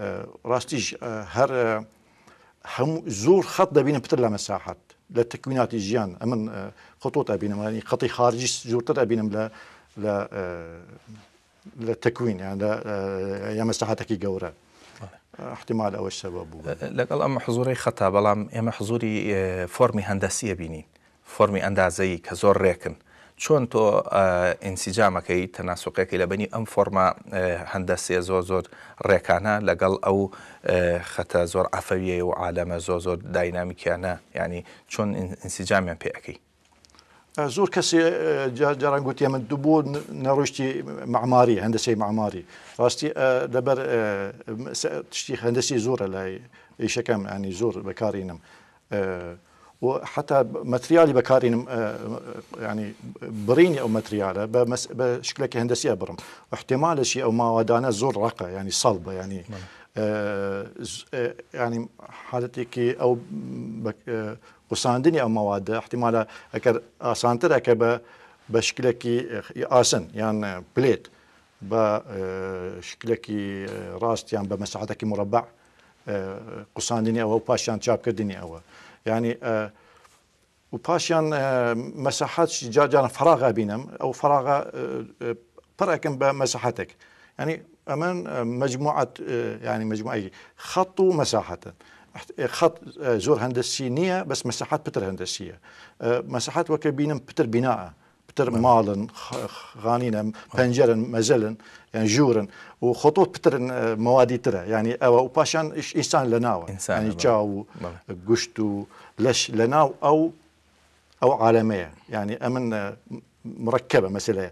آه، ڕاستیش هم زور خط خەت دەبینە پتر لە مەساحت لە تەکویناتی امن ئەمن آه، خۆتۆت یعنی خطی خارجی زۆرتر ئەبینم لا لە تەکوین یا مەساحاتێکی گەورە. احتمال ئەوەش سەبە بوو لەگەڵ ام حزوری خطا بلام ام حزوری فورمي هەندەسیە بینین فورمي ئەندازایی کە زۆر ڕێکن انسجام آه، که ای تەناسوقەکەی که لبنی ام فرما هندسی آه، زور زور رکانه آه، لگل او خەتە زور عفویه و عالەمە زۆ زۆر داینامیکیانە ینی چۆن ئینسیجامیان زور زۆر جران جارانگوتی من دووبوو نروشتی معماری هندسی معماری راستی دبر تشتی هندسی زور لای یعنی زور بکارینم بەکارینم. وحتى ماتريالي بكارين آه، يعني بريني او ماتريالا بشكلك هندسي برم احتمال شيء او ما ودانا زور رقه يعني صلبه يعني نعم. آه،, آه يعني حالتك او وساندني آه، او مواد احتمال اكر اسانتر اكر بشكلك اسن يعني بليت بشكلك راست يعني بمساحتك مربع قصاندني او باشان شاب كردني او يعني آه، وباشيان آه، مساحات جاجان فراغة بينم أو فراغة آه، برأكم بمساحتك يعني أمان مجموعة يعني مجموعة خط ومساحة خط زور هندسية بس مساحات بتر هندسية مساحات وكبينم بتر بناءه بتر مالن غانينا بنجرن مزلن يعني جورن وخطوط بتر آه، موادي ترى يعني او باشان انسان لناو انسان يعني تشاو نعم. قشتو لش لناو او او عالميه يعني امن آه، مركبه مثلا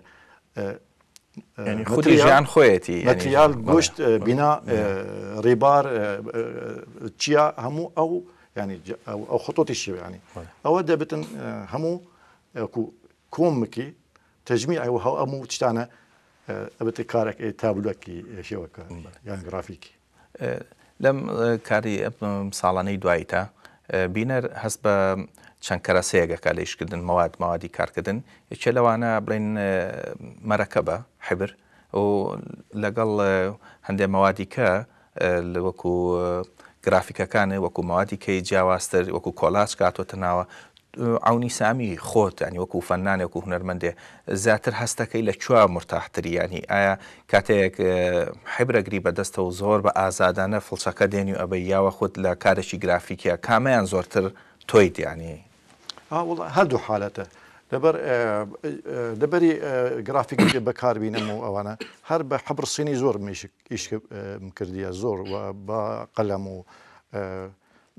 آه، يعني خدي جان خويتي يعني ماتريال قشت بناء مم. نعم. ريبار تشيا همو او يعني او خطوط الشيء يعني نعم. او دابتن همو کۆم بکە تەژمی ئەو هەو ئەموو شتانە ئەبێتە آه، کارێک إيه تابلوەکی آه، شێوەکە یان يعني گرافیکی آه، لەم کاری ساڵانەی دواییتە بینەر هەست بە چەند کەرەسەیەگەکە لەیشکردن مەواد ماوادی کارکردن یچە لەوانە بڵێن مەرەکە بە حبر و لەگەڵ هەندێک مەوادی کە وەکو گرافیکەکانە وەکو ماوادی کەی جیاواستر وەکو کۆلاچ کاتۆتە ناوە عونی سامی خۆت ئەنی وەکو فەنانێک و هوەرمەندێ زیاتر هەستەکەی لە چوا مرتاحتریانی ئایا کاتەیەک حیبرەگری بەدەستە و زۆر بە ئازادانە فڵچەکە دێنی و ئەبەی یاوە خودت لە کارێکی گرافیکیە کامیان زۆرتر تۆی دیانی هەردوو حالەتە دەبەر دەبەری گرافیکی بەکاربینم و ئەوانە هەر بە حەبرسینی زۆر میش کردیە زۆر بە قەلەم و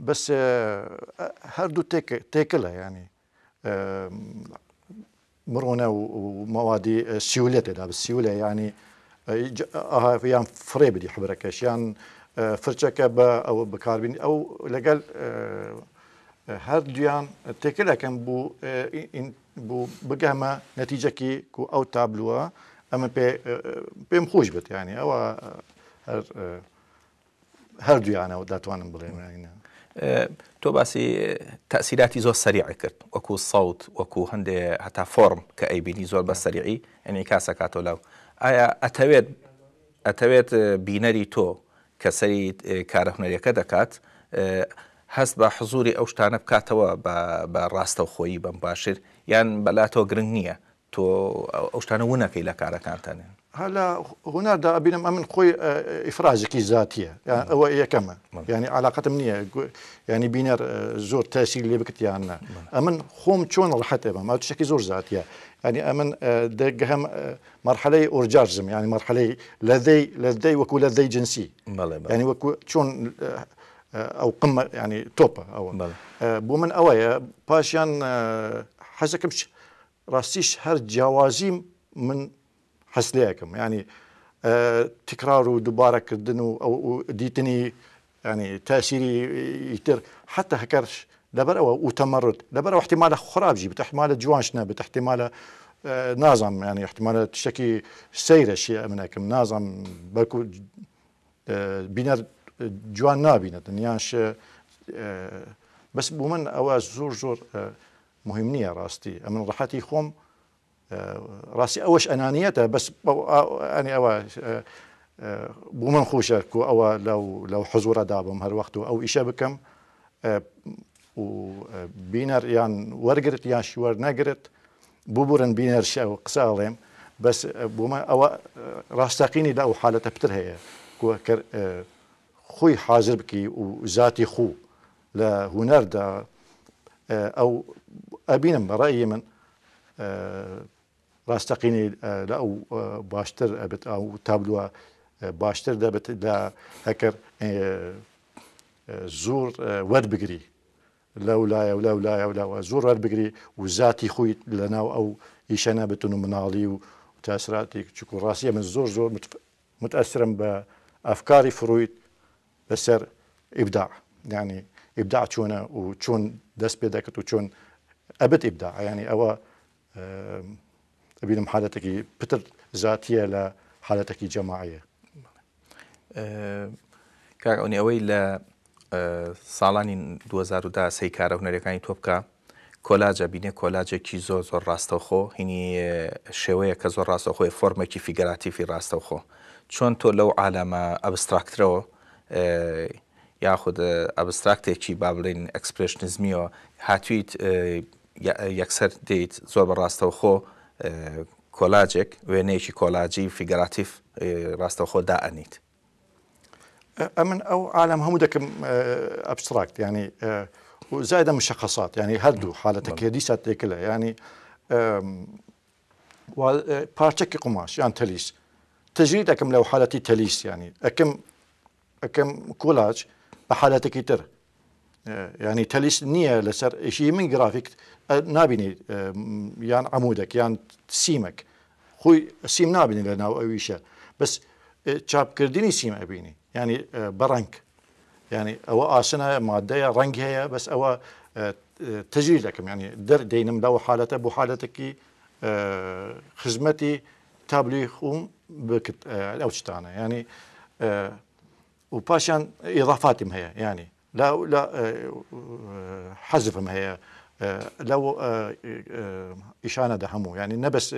بس هردو آه، تيك تيكلا يعني آه، مرونه ومواد آه، سيوله تدا بالسيوله يعني اها في يعني فري بدي حبركش يعني،, يعني او او بكاربين لقال فرچەکە بە ئەوە بو ئەو لەگەل هەردویان تێکلەکەم بوو بوو بگەمە نەتیجەکی بي ئەو تابلووە ئەمە پێم خۆش بێت ینی او داتوان بلين يعني تۆ باسی تاسیراتی زۆر سریع کرد وەکو ساوت وەکو هەندێ هەتا فۆرم کە ئەیبینی زۆر بە سریعی ئەنی کاسەکاتۆ لەو ئایا ئەتەوێت ئەتەوێت بینەری تۆ کە سەری کارەخنەریەکە دەکات هەست بە حزوری ئەو شتانە بکاتەوە بە ڕاستە خۆی بەم باشتر یان بەلا تۆ گرنگ نییە تۆ ئەو شتانە ونەکەی لە کارەکانتانێن هلا هنا دا بينم امن خوي آه، آه، كي ذاتيه يعني نعم. هو إيه كما نعم. يعني علاقه منيه يعني بين آه، زور تاثير اللي بكت يعني نعم. امن خوم شون راحت ما تشكي زور ذاتيه يعني امن دقهم مرحله اورجازم يعني مرحله لذي لذي وكو لذي جنسي يعني وكو شون او قمه يعني توبه او بومن اويا باشيان حزكمش راسيش هر جوازيم من حس ليكم يعني آه، تكرار ودوباره كردن ديتني يعني تاثيري يتر حتى هكرش دبر وتمرد دبر احتمال خراب جي احتمال جوانشنا بتحتمال احتمال آه، نازم يعني احتمال تشكي سير شيء منكم نازم بكو آه، بينر جوان نابينت نيانش بس بومن او زور زور مهمنيه راستي من راحتي خوم آه، راسي اوش انانيته بس اني اوا آه، آه، بو خوشة كو او لو لو حضور دابم هر وقت او ايشه بكم و بينر يان ورقرت يان شوار نقرت ببورن بينر شو قسالم بس ما او راستقيني لو حالة بتر هي كو كر خوي حاضر بكي وذاتي خو لا هنر دا او ابينم رايي من ڕاستەقینی آه، لە ئەو آه، باشتر ئەبێت آه، ئەو تابلووە باشتر دەبێت لە هەکر زۆر وەربگری لە ولایە و لە ولایە ولاوە زۆر وەربگری و زاتی خۆیت لە ناو ئەو ئیشەنە بتون و مناڵی و تاسراتی چکو ڕاستیە من زۆر زۆر متأثرم بە ئەفکاری فرویت بەسەر ئیبدا یعنی يعني ئیبدا چۆنە و چۆن دەست پێ دەکەت و چۆن ئەبێت ئیبدا ینی يعني ئەوە ئەبینم حالەتێکی پتر زیاتیە لە حالەتێکی جەماعەیە کاگەونی ئەوەی لە ساڵانی 2010 سی کارە هوەرەکانی تۆ بکە کۆلاجە بینێ کۆلاجێکی زۆر زۆر ڕاستەوخۆ هینی شێوەیە کە زۆر ڕاستەخۆی فۆرمێکی فیگەراتیفی ڕاستەوخۆ چۆن تۆ لەو عالەمە ئەبستراکترەوە یاخود ئەبستراکتێکی با بڵین ئەکسپرشنزمیەوە هاتویت یەکسەر دیت زۆر بە ڕاستەوخۆ نیشی کلاجی فیگراتیف راست خود دانید. امن او عالم یعنی اه، و زائد مشخصات يعني مشەخصات حالتك هي حالەتەکە دیسات تێکلە ینی اه، پارچەکی قماش يعني تليس تجريد دەکەم لو حالتي تليس يعني اكم اكم كولاج بحالتك حالەتێکی تر إيه، يعني تليس نيه لسر شيء من جرافيك أه، نابني أه، يعني عمودك يعني سيمك خوي سيم نابني لنا اويشا بس شاب إيه، كرديني سيم ابيني يعني أه، برانك يعني او اسنا ماده رنج هي بس او تجري لكم يعني در دينم لو حالته بو حالتك خدمتي تابليخوم بكت او يعني وباشان اضافاتهم هي يعني لا لا آه، آه، حذف هي آه، لو إشانة دهمو يعني نبس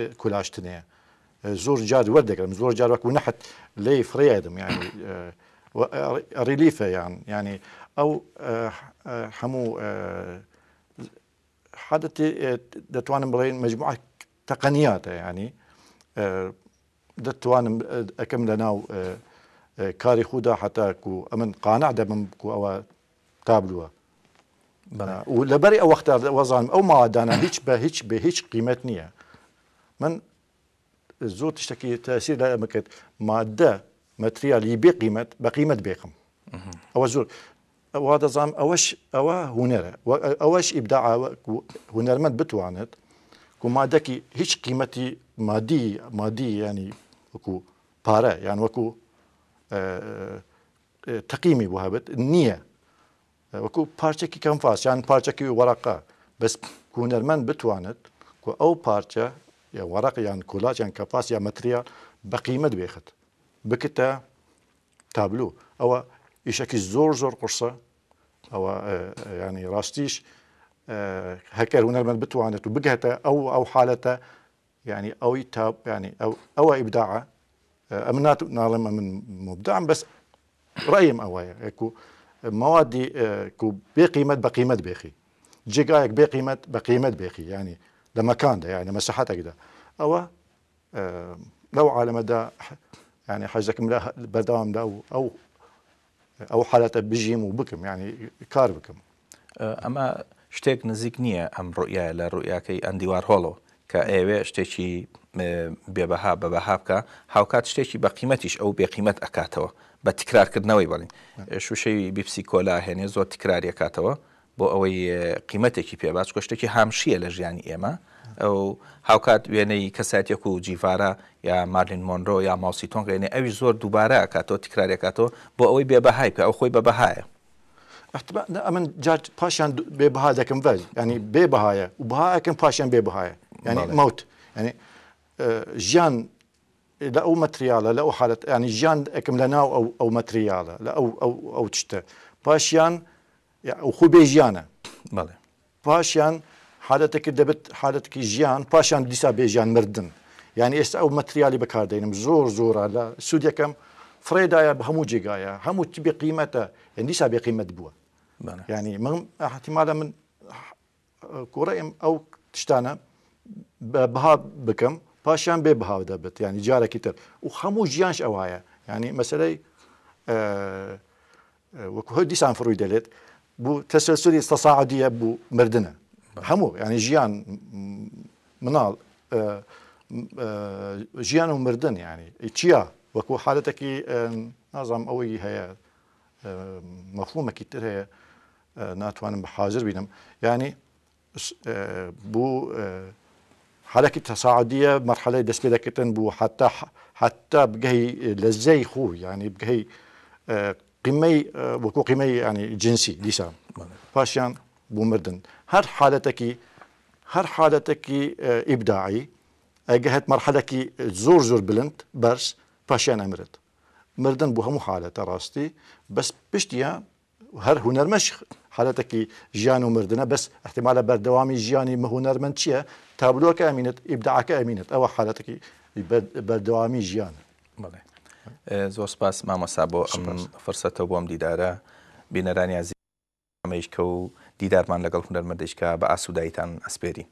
تنيا زور جاد وردك زور جاد وك ونحت لي فريادم يعني ريليفة يعني يعني أو حمو حدت دتوان برين مجموعة تقنيات يعني دتوان أكمل لناو كاري خودا حتى كو أمن قانع دمم كو أو تابلوه آه، ولبري او وقت وزن او ما دانا هيك به هيك به هيك قيمه نيه من زور تشتكي تاثير لها مكت ماده ماتريال يبي قيمه بقيمه بيقم او زور او هذا زام اوش او هنر اوش ابداع هنر من بتوانت وما دكي هيك قيمتي مادي مادي يعني اكو باره يعني اكو تقييمي وهبت بوهبت نيه وكو بارشة كي كان فاس يعني بارشة كي ورقة بس كونرمان بتوانت كو أو بارشة يا ورقه يعني كولاج يعني كفاس يا ماتريال بقيمة بيخت بكتا تابلو أو إشاكي زور زور قرصة أو آه، آه، يعني راستيش آه، هكر هنا بتوانت وبقهته أو أو حالته يعني أو تاب يعني أو أو إبداع أمنات نعلم من مبدع بس رأيي أوايا اكو يعني موادی بێ قیمت بە قیمت بێخی جێگایەک بێ قیمت بە قیمت بێخی ینی لە مەکاندا یان لە مەسەحەتێکدا ئەوە لەو عالەمەدا ینی حەزەکەم بەرداوامدا و ئەو ئەو حالەتە بژیم و بکم ینی کار بکەم ئەمە شتێک نزیک نییە ئەم ڕوئایە لە ڕوئیاکەی ئەندیوار هۆڵۆ کە ئێوێ شتێکی بێبها بە بەها بکە هاوکات شتێکی بە قیمەتیش ئەو بێقیمەت ئەکاتەوە بە تکرارکردنەوەی بڵین شوشەی بیپسی کۆلا هێنێ زۆر تکراریە کاتەوە بۆ ئەوەی قیمەتێکی پێباز کۆشتێکی هامشیە لە ژیانی ئێمە ئەو هاوکات وێنەی کەساتێک و جیڤارە یا مارلین مۆنرۆ یا ماوسی تۆنگ ێنێ ئەوی زۆر دووبارە کاتەوە تکرارێکاتەوە بۆ ئەوەی بێبەهای کە ئەو خۆی بەبەهایە ئەمن جار پاشیان بێبها دەکەم بەز ینی بێبهایە و بەهاکەم پاشیان بێبهایە ینی مەوت ینی ژیان لقوا ماتريالا لقوا حالة يعني جيان كملناو او او ماتريالا او او او تشتا باشيان وخو يعني جيانا بله باشيان حالتك دبت حالتك جيان باشيان ديسا بيجيان مردن يعني اس او ماتريالي بكار دينم زور زور لا سوديا كم فريدا بهمو جيغايا همو تبي قيمته يعني ديسا بقيمة بوا يعني من احتمالا من كورة او تشتانا بها بكم پاشیان بێ بەهاو دەبێت یعنی يعني جاره تر و هەموو یعنی يعني ئەوایە و آه، که آه، وەکوهۆ سان فروید دەلێت بو تسلسلی تەساعدیە بو مردنه همو یعنی يعني جیان منال آه، جیان و مردن یعنی چیا وەکو که نازام اویی هیا مەفهومەکی تر هیا ناتوانم بە حاضر بینم یعنی بو حركه تصاعديه مرحله دسمه دكتن بو حتى حتى بقهي لزي خو يعني بقهي آه، قمي آه، وكو قمي يعني جنسي لسا فاشيان بومردن هر حالتك هر حالتك آه، ابداعي اجهت مرحله كي زور زور بلنت برس فاشيان امرت مردن بو همو حاله راستي بس بشتيا هر هنر مشخ حالەتێکی ژیان و مردە بەس احتیمالە بەردەوامی ژیانی مەهونەرمەند چییە تابلۆکە ئەمینێت ئیبداعەکە ئەمینێت ئەوە حالەتێکی بەردەوامی ژیان بڵێ زۆر سپاس مامەسا بۆ فرسەتە بۆم دیدارە بینەرانی عزیز ئەمەیشکە و دیدارمان لەگەڵ هوەرمەدەشکە بە ئاسوودایتان ئەسپێری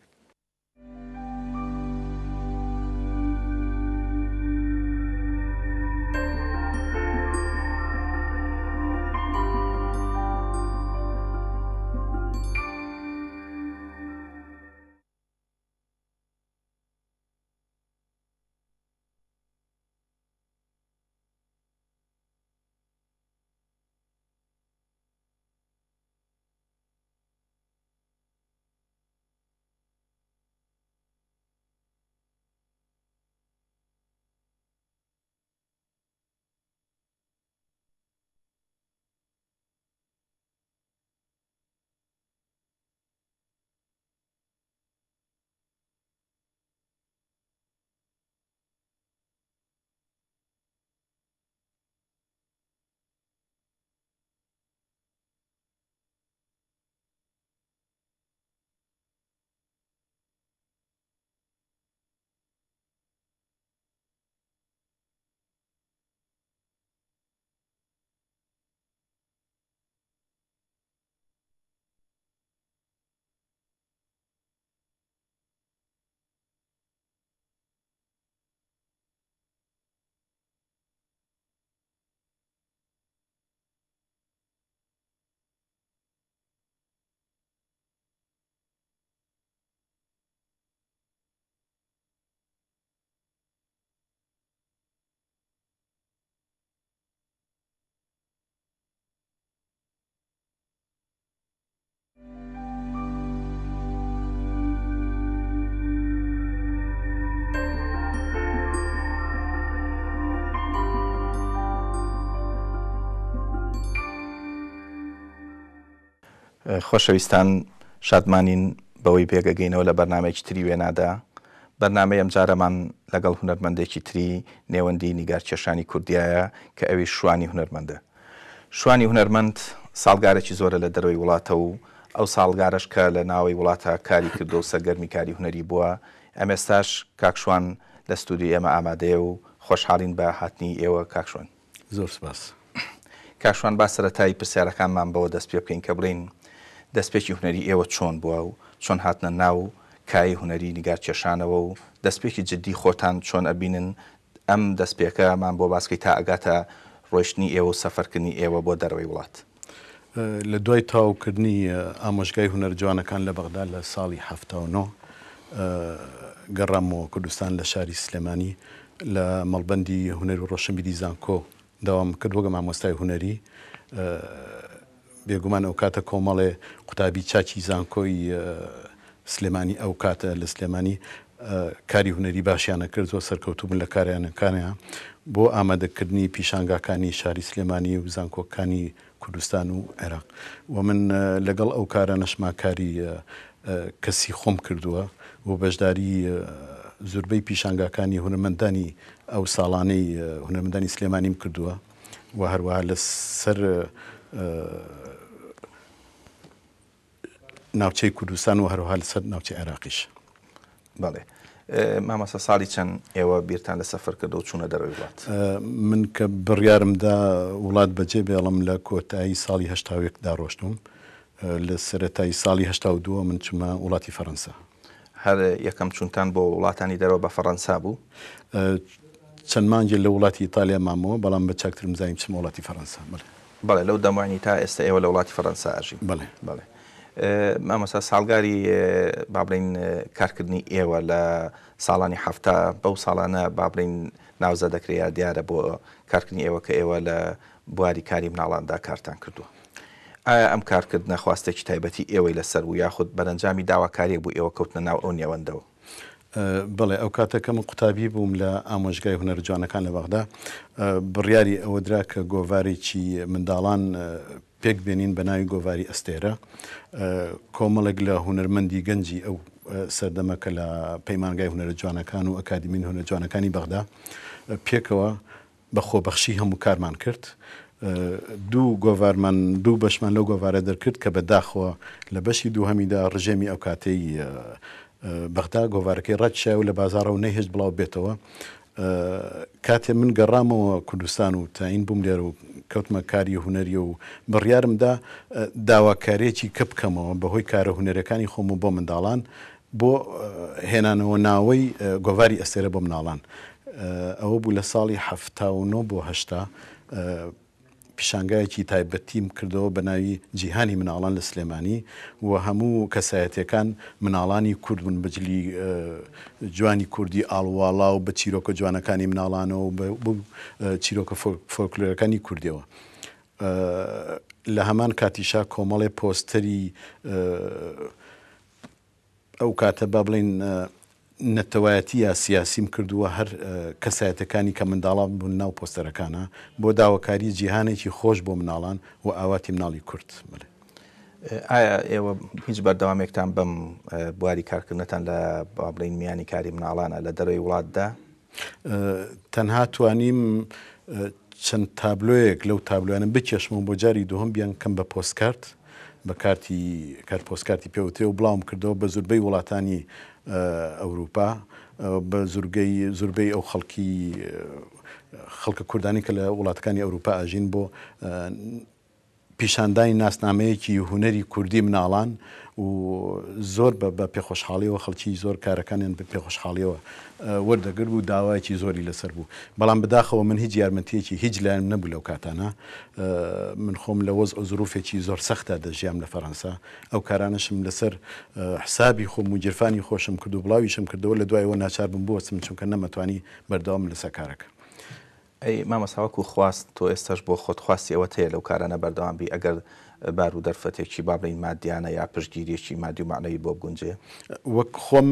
خۆشەویستان شادمانین بەوەی پێگەگەینەوە لە بەرنمێکی تری وێنادا بەرنمە ئەم جارەمان لەگەڵ هوەرمەندێکی تری نێوەندی نیگارچێشانی کوردیایە کە ئەوی شوانی هوەرمەندە شوانی هوەرمەند ساڵگارێکی زۆرە لە دەرەوەی وڵاتە و ئەو ساڵگارش کە لە ناوەی وڵاتە کاری کردو و سەرگەرمی کاری هوەری بووە ئەمێستاش کاکشوان لە سوودی ئێمە ئامادەیە و خۆشحالین بە هاتنی ئێوە کاکشوان زۆر سپاس کاشوان با سەرەتایی پرسیارەکانمان بەوە دەست پێ بکەین کە بڵین دەستپێکی هوەری ئێوە چۆن بووە و چۆن هاتنە ناو کای هوەری نیگار کێشانەوە و دەستپێکی جددی خۆتان چۆن ئەبینن ئەم دەستپێکەمان بۆ باسکەی تا ئەگاتە ڕۆشتنی ئێوە و سەفەرکردنی ئێوە بۆ دەروی وڵات. لە دوای تاوکردنی ئامۆژگای هوەرجوانەکان لە بەغدا لە ساڵی ه گەڕامەوە کوردستان لە شاری سلێمانی لە مەڵبندی هوەر و ڕۆشنبیدی زانکۆ داوام کرد وەگە مامۆستای هوەری بێگومان ئەو کاتە کۆمەڵێ قوتابی چاچی زانکۆی سلێمانی ئەو کاتە لە سلێمانی کاری هوەری باشیانە کردووە سەرکەوتوبوون لە کاریانەکانیان بۆ ئامادەکردنی پیشانگاکانی شاری سلێمانی و زانکۆکانی کوردستان و عێراق و من لەگەڵ ئەو کارە نەشماکاری کەسی خۆم کردووە بۆ بەشداری زوربەی پیشانگاکانی هونەمەندانی ئەو ساڵانەی هونەمەندانی سلێمانیم کردووە و هەروەها لە سەر ناوچەی کوردستان و هەروها لەسەر ناوچەی عراقیش بەڵێ مامەسە ساڵی چەند ئێوە بیرتان لە سەفەر کە دەو چوونە دەرەوەی وڵات من کە بڕیارمدا وڵات بەجێ بێڵم لە کۆتایی ساڵی هەشتاوێکدا ڕۆشتوم لە سەتایی ساڵی هەشتا دووە من چمە وڵاتی فەەنسا هەر یەکەم چونتان بۆ وڵاتانی دەرەوە بە فەەنسا بوو چەند مانگی لە وڵاتی ئیتالیا مامەوە بەڵام بە چاکتر مزایم چم وڵاتی فەەنسا بڵێ بەڵێ لەو دەمانی تا ئێستا ئێوە لە وڵاتی فەەنسا ئاژی بڵێ بڵێ مامەسا ساڵگاری بابلین کارکردنی ئێوە لە ساڵانی هەفتە بەو ساڵانە بابلین ناوزە دەکرێت دیارە بۆ کارکردنی ئێوە کە ئێوە لە بواری کاری مناڵاندا کارتان کردووە. ئایا ئەم کارکردنە خواستێکی تایبەتی ئێوەی لەسەر و یاخود بەرەنجامی داواکارێک بوو ئێوە کەوتنە ناو ئەو نێوەندەوە. بڵێ ئەو کاتەکەم قوتابی بووم لە ئامۆژگای هوەرجوانەکان لە بەغدا بڕیاری ئەوەدرا کە گۆوارێکی منداڵان پێک بێنین بە ناوی گۆواری ئەستێرە کۆمەڵێک لە هوەرمەندی گەنجی ئەو سەردەمەکە لە پەیمانگای هوەرە جوانەکان و ئەکادیمین هوەرە جوانەکانی بەغدا پێکەوە بە خۆبەخشی هەموو کارمان کرد. دوو گۆوارمان دوو بەشمان لەو گۆوارە دەرکرد کە بەداخەوە لە بەشی دووهەمیدا ڕژێمی ئەو کاتەی بەغدا گۆوارەکەی ڕەتشای و لە بازارەوە نەهێشت بڵاو بێتەوە کاتێ من گەڕامەوە کوردستان و تاین بووم لێرە و کەوتمە کاری هوەری و بڕیارمدا داواکارێکی کە بکەمەوە بەهۆی کارە هوەرەکانی خۆم بۆ منداڵان بۆ هێنانەوە ناوەی گۆواری ئەستێرە بۆ مناڵان ئەوە بوو لە ساڵی ه بۆ هشتا پیشنگایەکی تایبەتیم کردەوە بە ناوی جیهانی مناڵان لە سلێمانی و هەموو کەسایەتەکان مناڵانی کورد بوون بجلی جوانی کوردی ئاڵواڵا و بە چیرۆکە جوانەکانی مناڵانەوە بوو چیرۆکە فۆکلەکانی کوردیەوە. لە هەمان کاتیشا کۆمەڵێ پۆستەری ئەو کاتە با بڵین نەتەوایەتیە سیاسیم کردووە هەر کەسایەتەکانی کە منداڵان بوون ناو پۆستەرەکانە بۆ داواکاری جیهانێکی خۆش بۆ مناڵان و ئاواتی مناڵی کورت بڵێ ئایا ئێوە هیچ بەردەوامێکتان بم بواری کارکردنتان لە بابلین میانی کاری مناڵانە لە دەرەوەی وڵاتدا تەنها توانیم چەند تابلۆیەک لەو تابلوانم بکێشمەوە بۆ جاری دوهم بیان کەم بە پۆستکارت بە کارتی کار پۆستکارتی پێوتێ و بڵاوم کردەوە بە زوربەی وڵاتانی ئەوروپا بە زورگەی زوربەی ئەو خەڵکی خەڵکە کوردانی کە لە وڵاتەکانی ئەوروپا ئاژین بۆ پیشاندانی ناسنامەیەکی هوەری کوردی مناڵان و زۆر بە پێخۆشحاڵیەوە خەڵکی زۆر کارەکانیان بە پێخۆشحاڵیەوە وەردەگر بوو داوایکی زۆری لەسەر بوو بەڵام بداخەوە من هیچ یارمەتیەکی هیچ لایم نەبوو لەو کاتانە من خۆم لە وەز ئۆزروفێکی زۆر سەختە دەژیام لە فەەنسا ئەو کارانەشم لەسەر حسابی خۆم و جرفانی خۆشم کرد و بڵاویشم کردەوە لە دوایەوە ناچار بم بۆچم چونکە نەمەتوانی بەردەوام لەسەر کارەکە ئەی مامەساوەکو خواست تۆ ئێستاش بۆ خۆت خواستی ئەوە هەیە لەو کارانە بەردەوام بی ئەگەر بار و دەرفەتێکی بابلین مادیانە یا پشتگیریەکی مادی و معنەی بۆ گونجێ وەک خۆم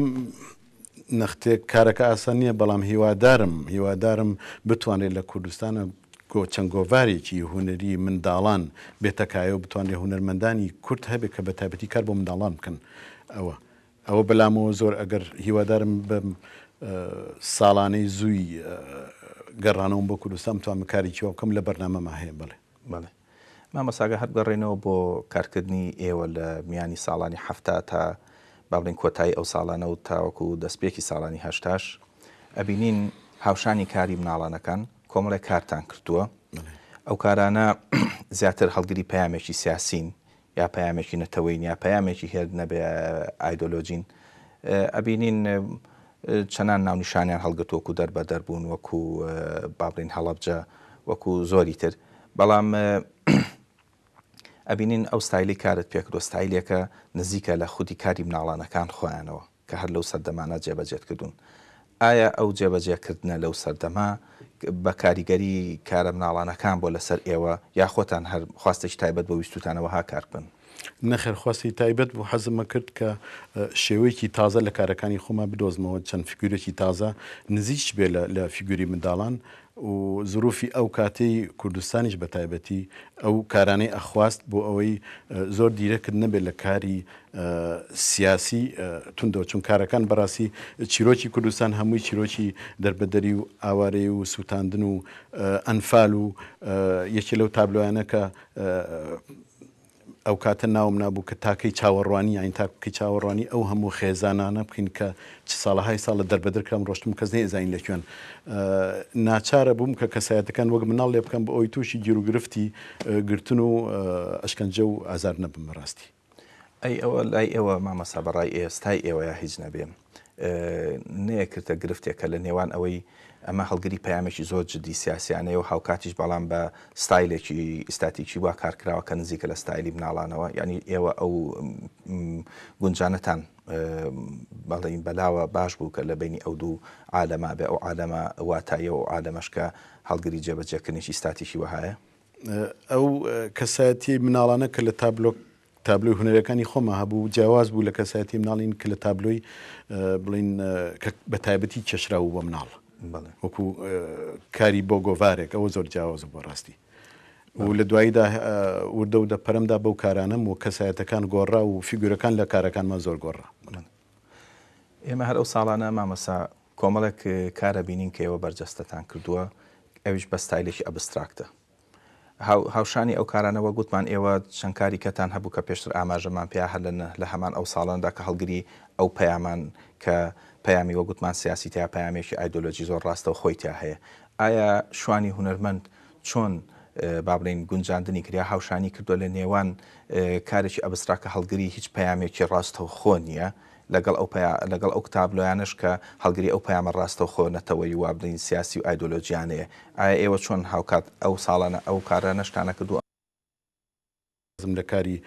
نەختێک کارەکە ئاسان نییە بەڵام هیوادارم هیوادارم بتوانێت لە کوردستانە چەنگۆوارێکی هوەری منداڵان بێتەکایە و بتوانێت هوەرمەندانی کورت هەبێت کە بە تایبەتی کار بۆ منداڵان بکەن ئەوە ئەوە بەلامەوە زۆر ئەگەر هیوادارم بە ساڵانەی زووی گەڕانەوە بۆ کوردستان توان کاری چوە بکەم لە بەرنامەمە هەیە بڵێ بڵێ مامەساگە هەر گەڕێنەوە بۆ کارکردنی ئێوە لە میانی ساڵانی هەفتا تا با بڵین کۆتایی ئەو ساڵانە و تاوەکو دەستپێکی ساڵانی هەشتاش ئەبینین هاوشانی کاری مناڵانەکان کۆمەڵی کارتان کردووە ئەو کارانە زیاتر هەڵگری پامێکی سیاسین یا پامێکی نەتەوەین یا پامێکی هێرد نەبێ ئایدۆلۆژین ئەبینین چەندان ناونیشانیان هەڵگەتوەکو دەربە دەربوون وەکو بابرین هەڵبجە وەکو زۆری تر بەڵام ئەبینین ئەو ستایلی کارت پێکرۆ ستایلەکە نزیکە لە خودی کاری مناڵانەکان خۆیانەوە کە هەر لەو سەردەمانە جێبەجێتکردون. ئایا ئەو جێبەجێکردنە لەو سەردەما بە کاریگەری کارە مناڵانەکان بۆ لەسەر ئێوە یا خۆتان هەر خواستێک تایبەت بە ویستوتانەوە ها کار بن. نەخێرخواستی تایبەت بۆ حەزمە کرد کە شێوەیەکی تازە لە کارەکانی خۆمان بدۆزمەوە چەند فیگورێکی تازە نزیک بێ لە فیگوری منداڵان و زروفی ئەو کاتەی کوردستانیش بە تایبەتی ئەو کارانەی ئەخواست بۆ ئەوەی زۆر دیرەکرد نەبێت لە کاری سیاسی تونندەوە چون کارەکان بەڕاستی چیرۆکی کوردستان هەمووی چیرۆکی دەربەدەری و ئاوارەی و سووتاندن و ئەنفال و یەکی لەو تابلوانەکە ئەو کاتە ناوم نابوو کە تاکەی چاوەڕوانی یان تاکەی چاوەڕوانی ئەو هەموو خێزانانە بکەین کە چ ساڵهای ساڵە دەربەدرکەم ڕۆشتم کەس نێزانین لەکوێن ناچارە بووم کە کەسایەتەکان وەک مناڵ لێ بکەم بە ئەوی تووشی گیرروگرفتی گرتن و ئەشکەنجە و ئازار نەبم ڕاستی ئەی ئەوە لای ئێوە مامەسا بەڕای ئێستای ئێوە یا هیچ نەبێم نەیەکردە گرفتێکە لە نێوان ئەوەی ئەمە هەڵگری پامێکی زۆر جدی سیاسیانەیە و هاوکاتیش بەڵام بە ستایلێکی ئستاتیکی وا کارکراوە کە نزیکە لە ستایلی بناڵانەوە ینی ئێوە ئەو گونجانەتان بەڵین بەلاوە باش بوو کە لە بینی ئەو دوو عالەما بێ ئەو عالەمە واتایە و عالەمەشکە هەڵگری جێبەجەکردنیشی ستاتیکی وهایە ئەو کەسایەتی مناڵانە کە لە تابلۆک تابلوی هوەرەکانی خۆمە هەبوو جیاواز بوو لە کەسایەتی مناڵین کە لە تابلۆی بڵین بە تایبەتی چەشرا و بە مناڵە وەکو کاری بۆ گۆوارێک ئەوە زۆر جیاوازە بۆ ڕاستی و لە دواییدا وردە و دە پەرمدا بەو کارانم و کەسایەتەکان گۆڕا و فیگورەکان لە کارەکانمان زۆر گۆڕا ئێمە هەر ئەو ساڵانە مامەسا کۆمەڵێک کارە بینین کە ئێوە بەرجەستەتان کردووە ئەویش بەستایلێکی ئەبستراکتە هاوشانی ئەو کارانەوە گوتمان ئێوە چەند کاری کەتان هەبوو کە پێشتر ئاماژەمان پیا هەلەنە لە هەمان ئەو ساڵاندا کە هەڵگری ئەو پەیامان کە پەیامی وەگوتمان سیاسی تا پامێکی ئایدۆلۆژی زۆر ڕاستە خۆی تا هەیە ئایا شوانی هوەرمەند چۆن بابلین گونجاندنی کریا هاوشانی کردو لە نێوان کارێکی ئەبستراکە هەڵگری هیچ پامێکی ڕاستە خۆ نییە لەگەڵ لەگەڵ ئەو تابلۆیانش کە هەلگری ئەو پامە ڕاستە خۆ نەتەوەی وابلین سیاسی و ئایدۆلۆجییانەیە ئایا ئێوە چۆن هاوکات ئەو ساڵانە ئەو کارە نەشتانە کردو زم لە کاری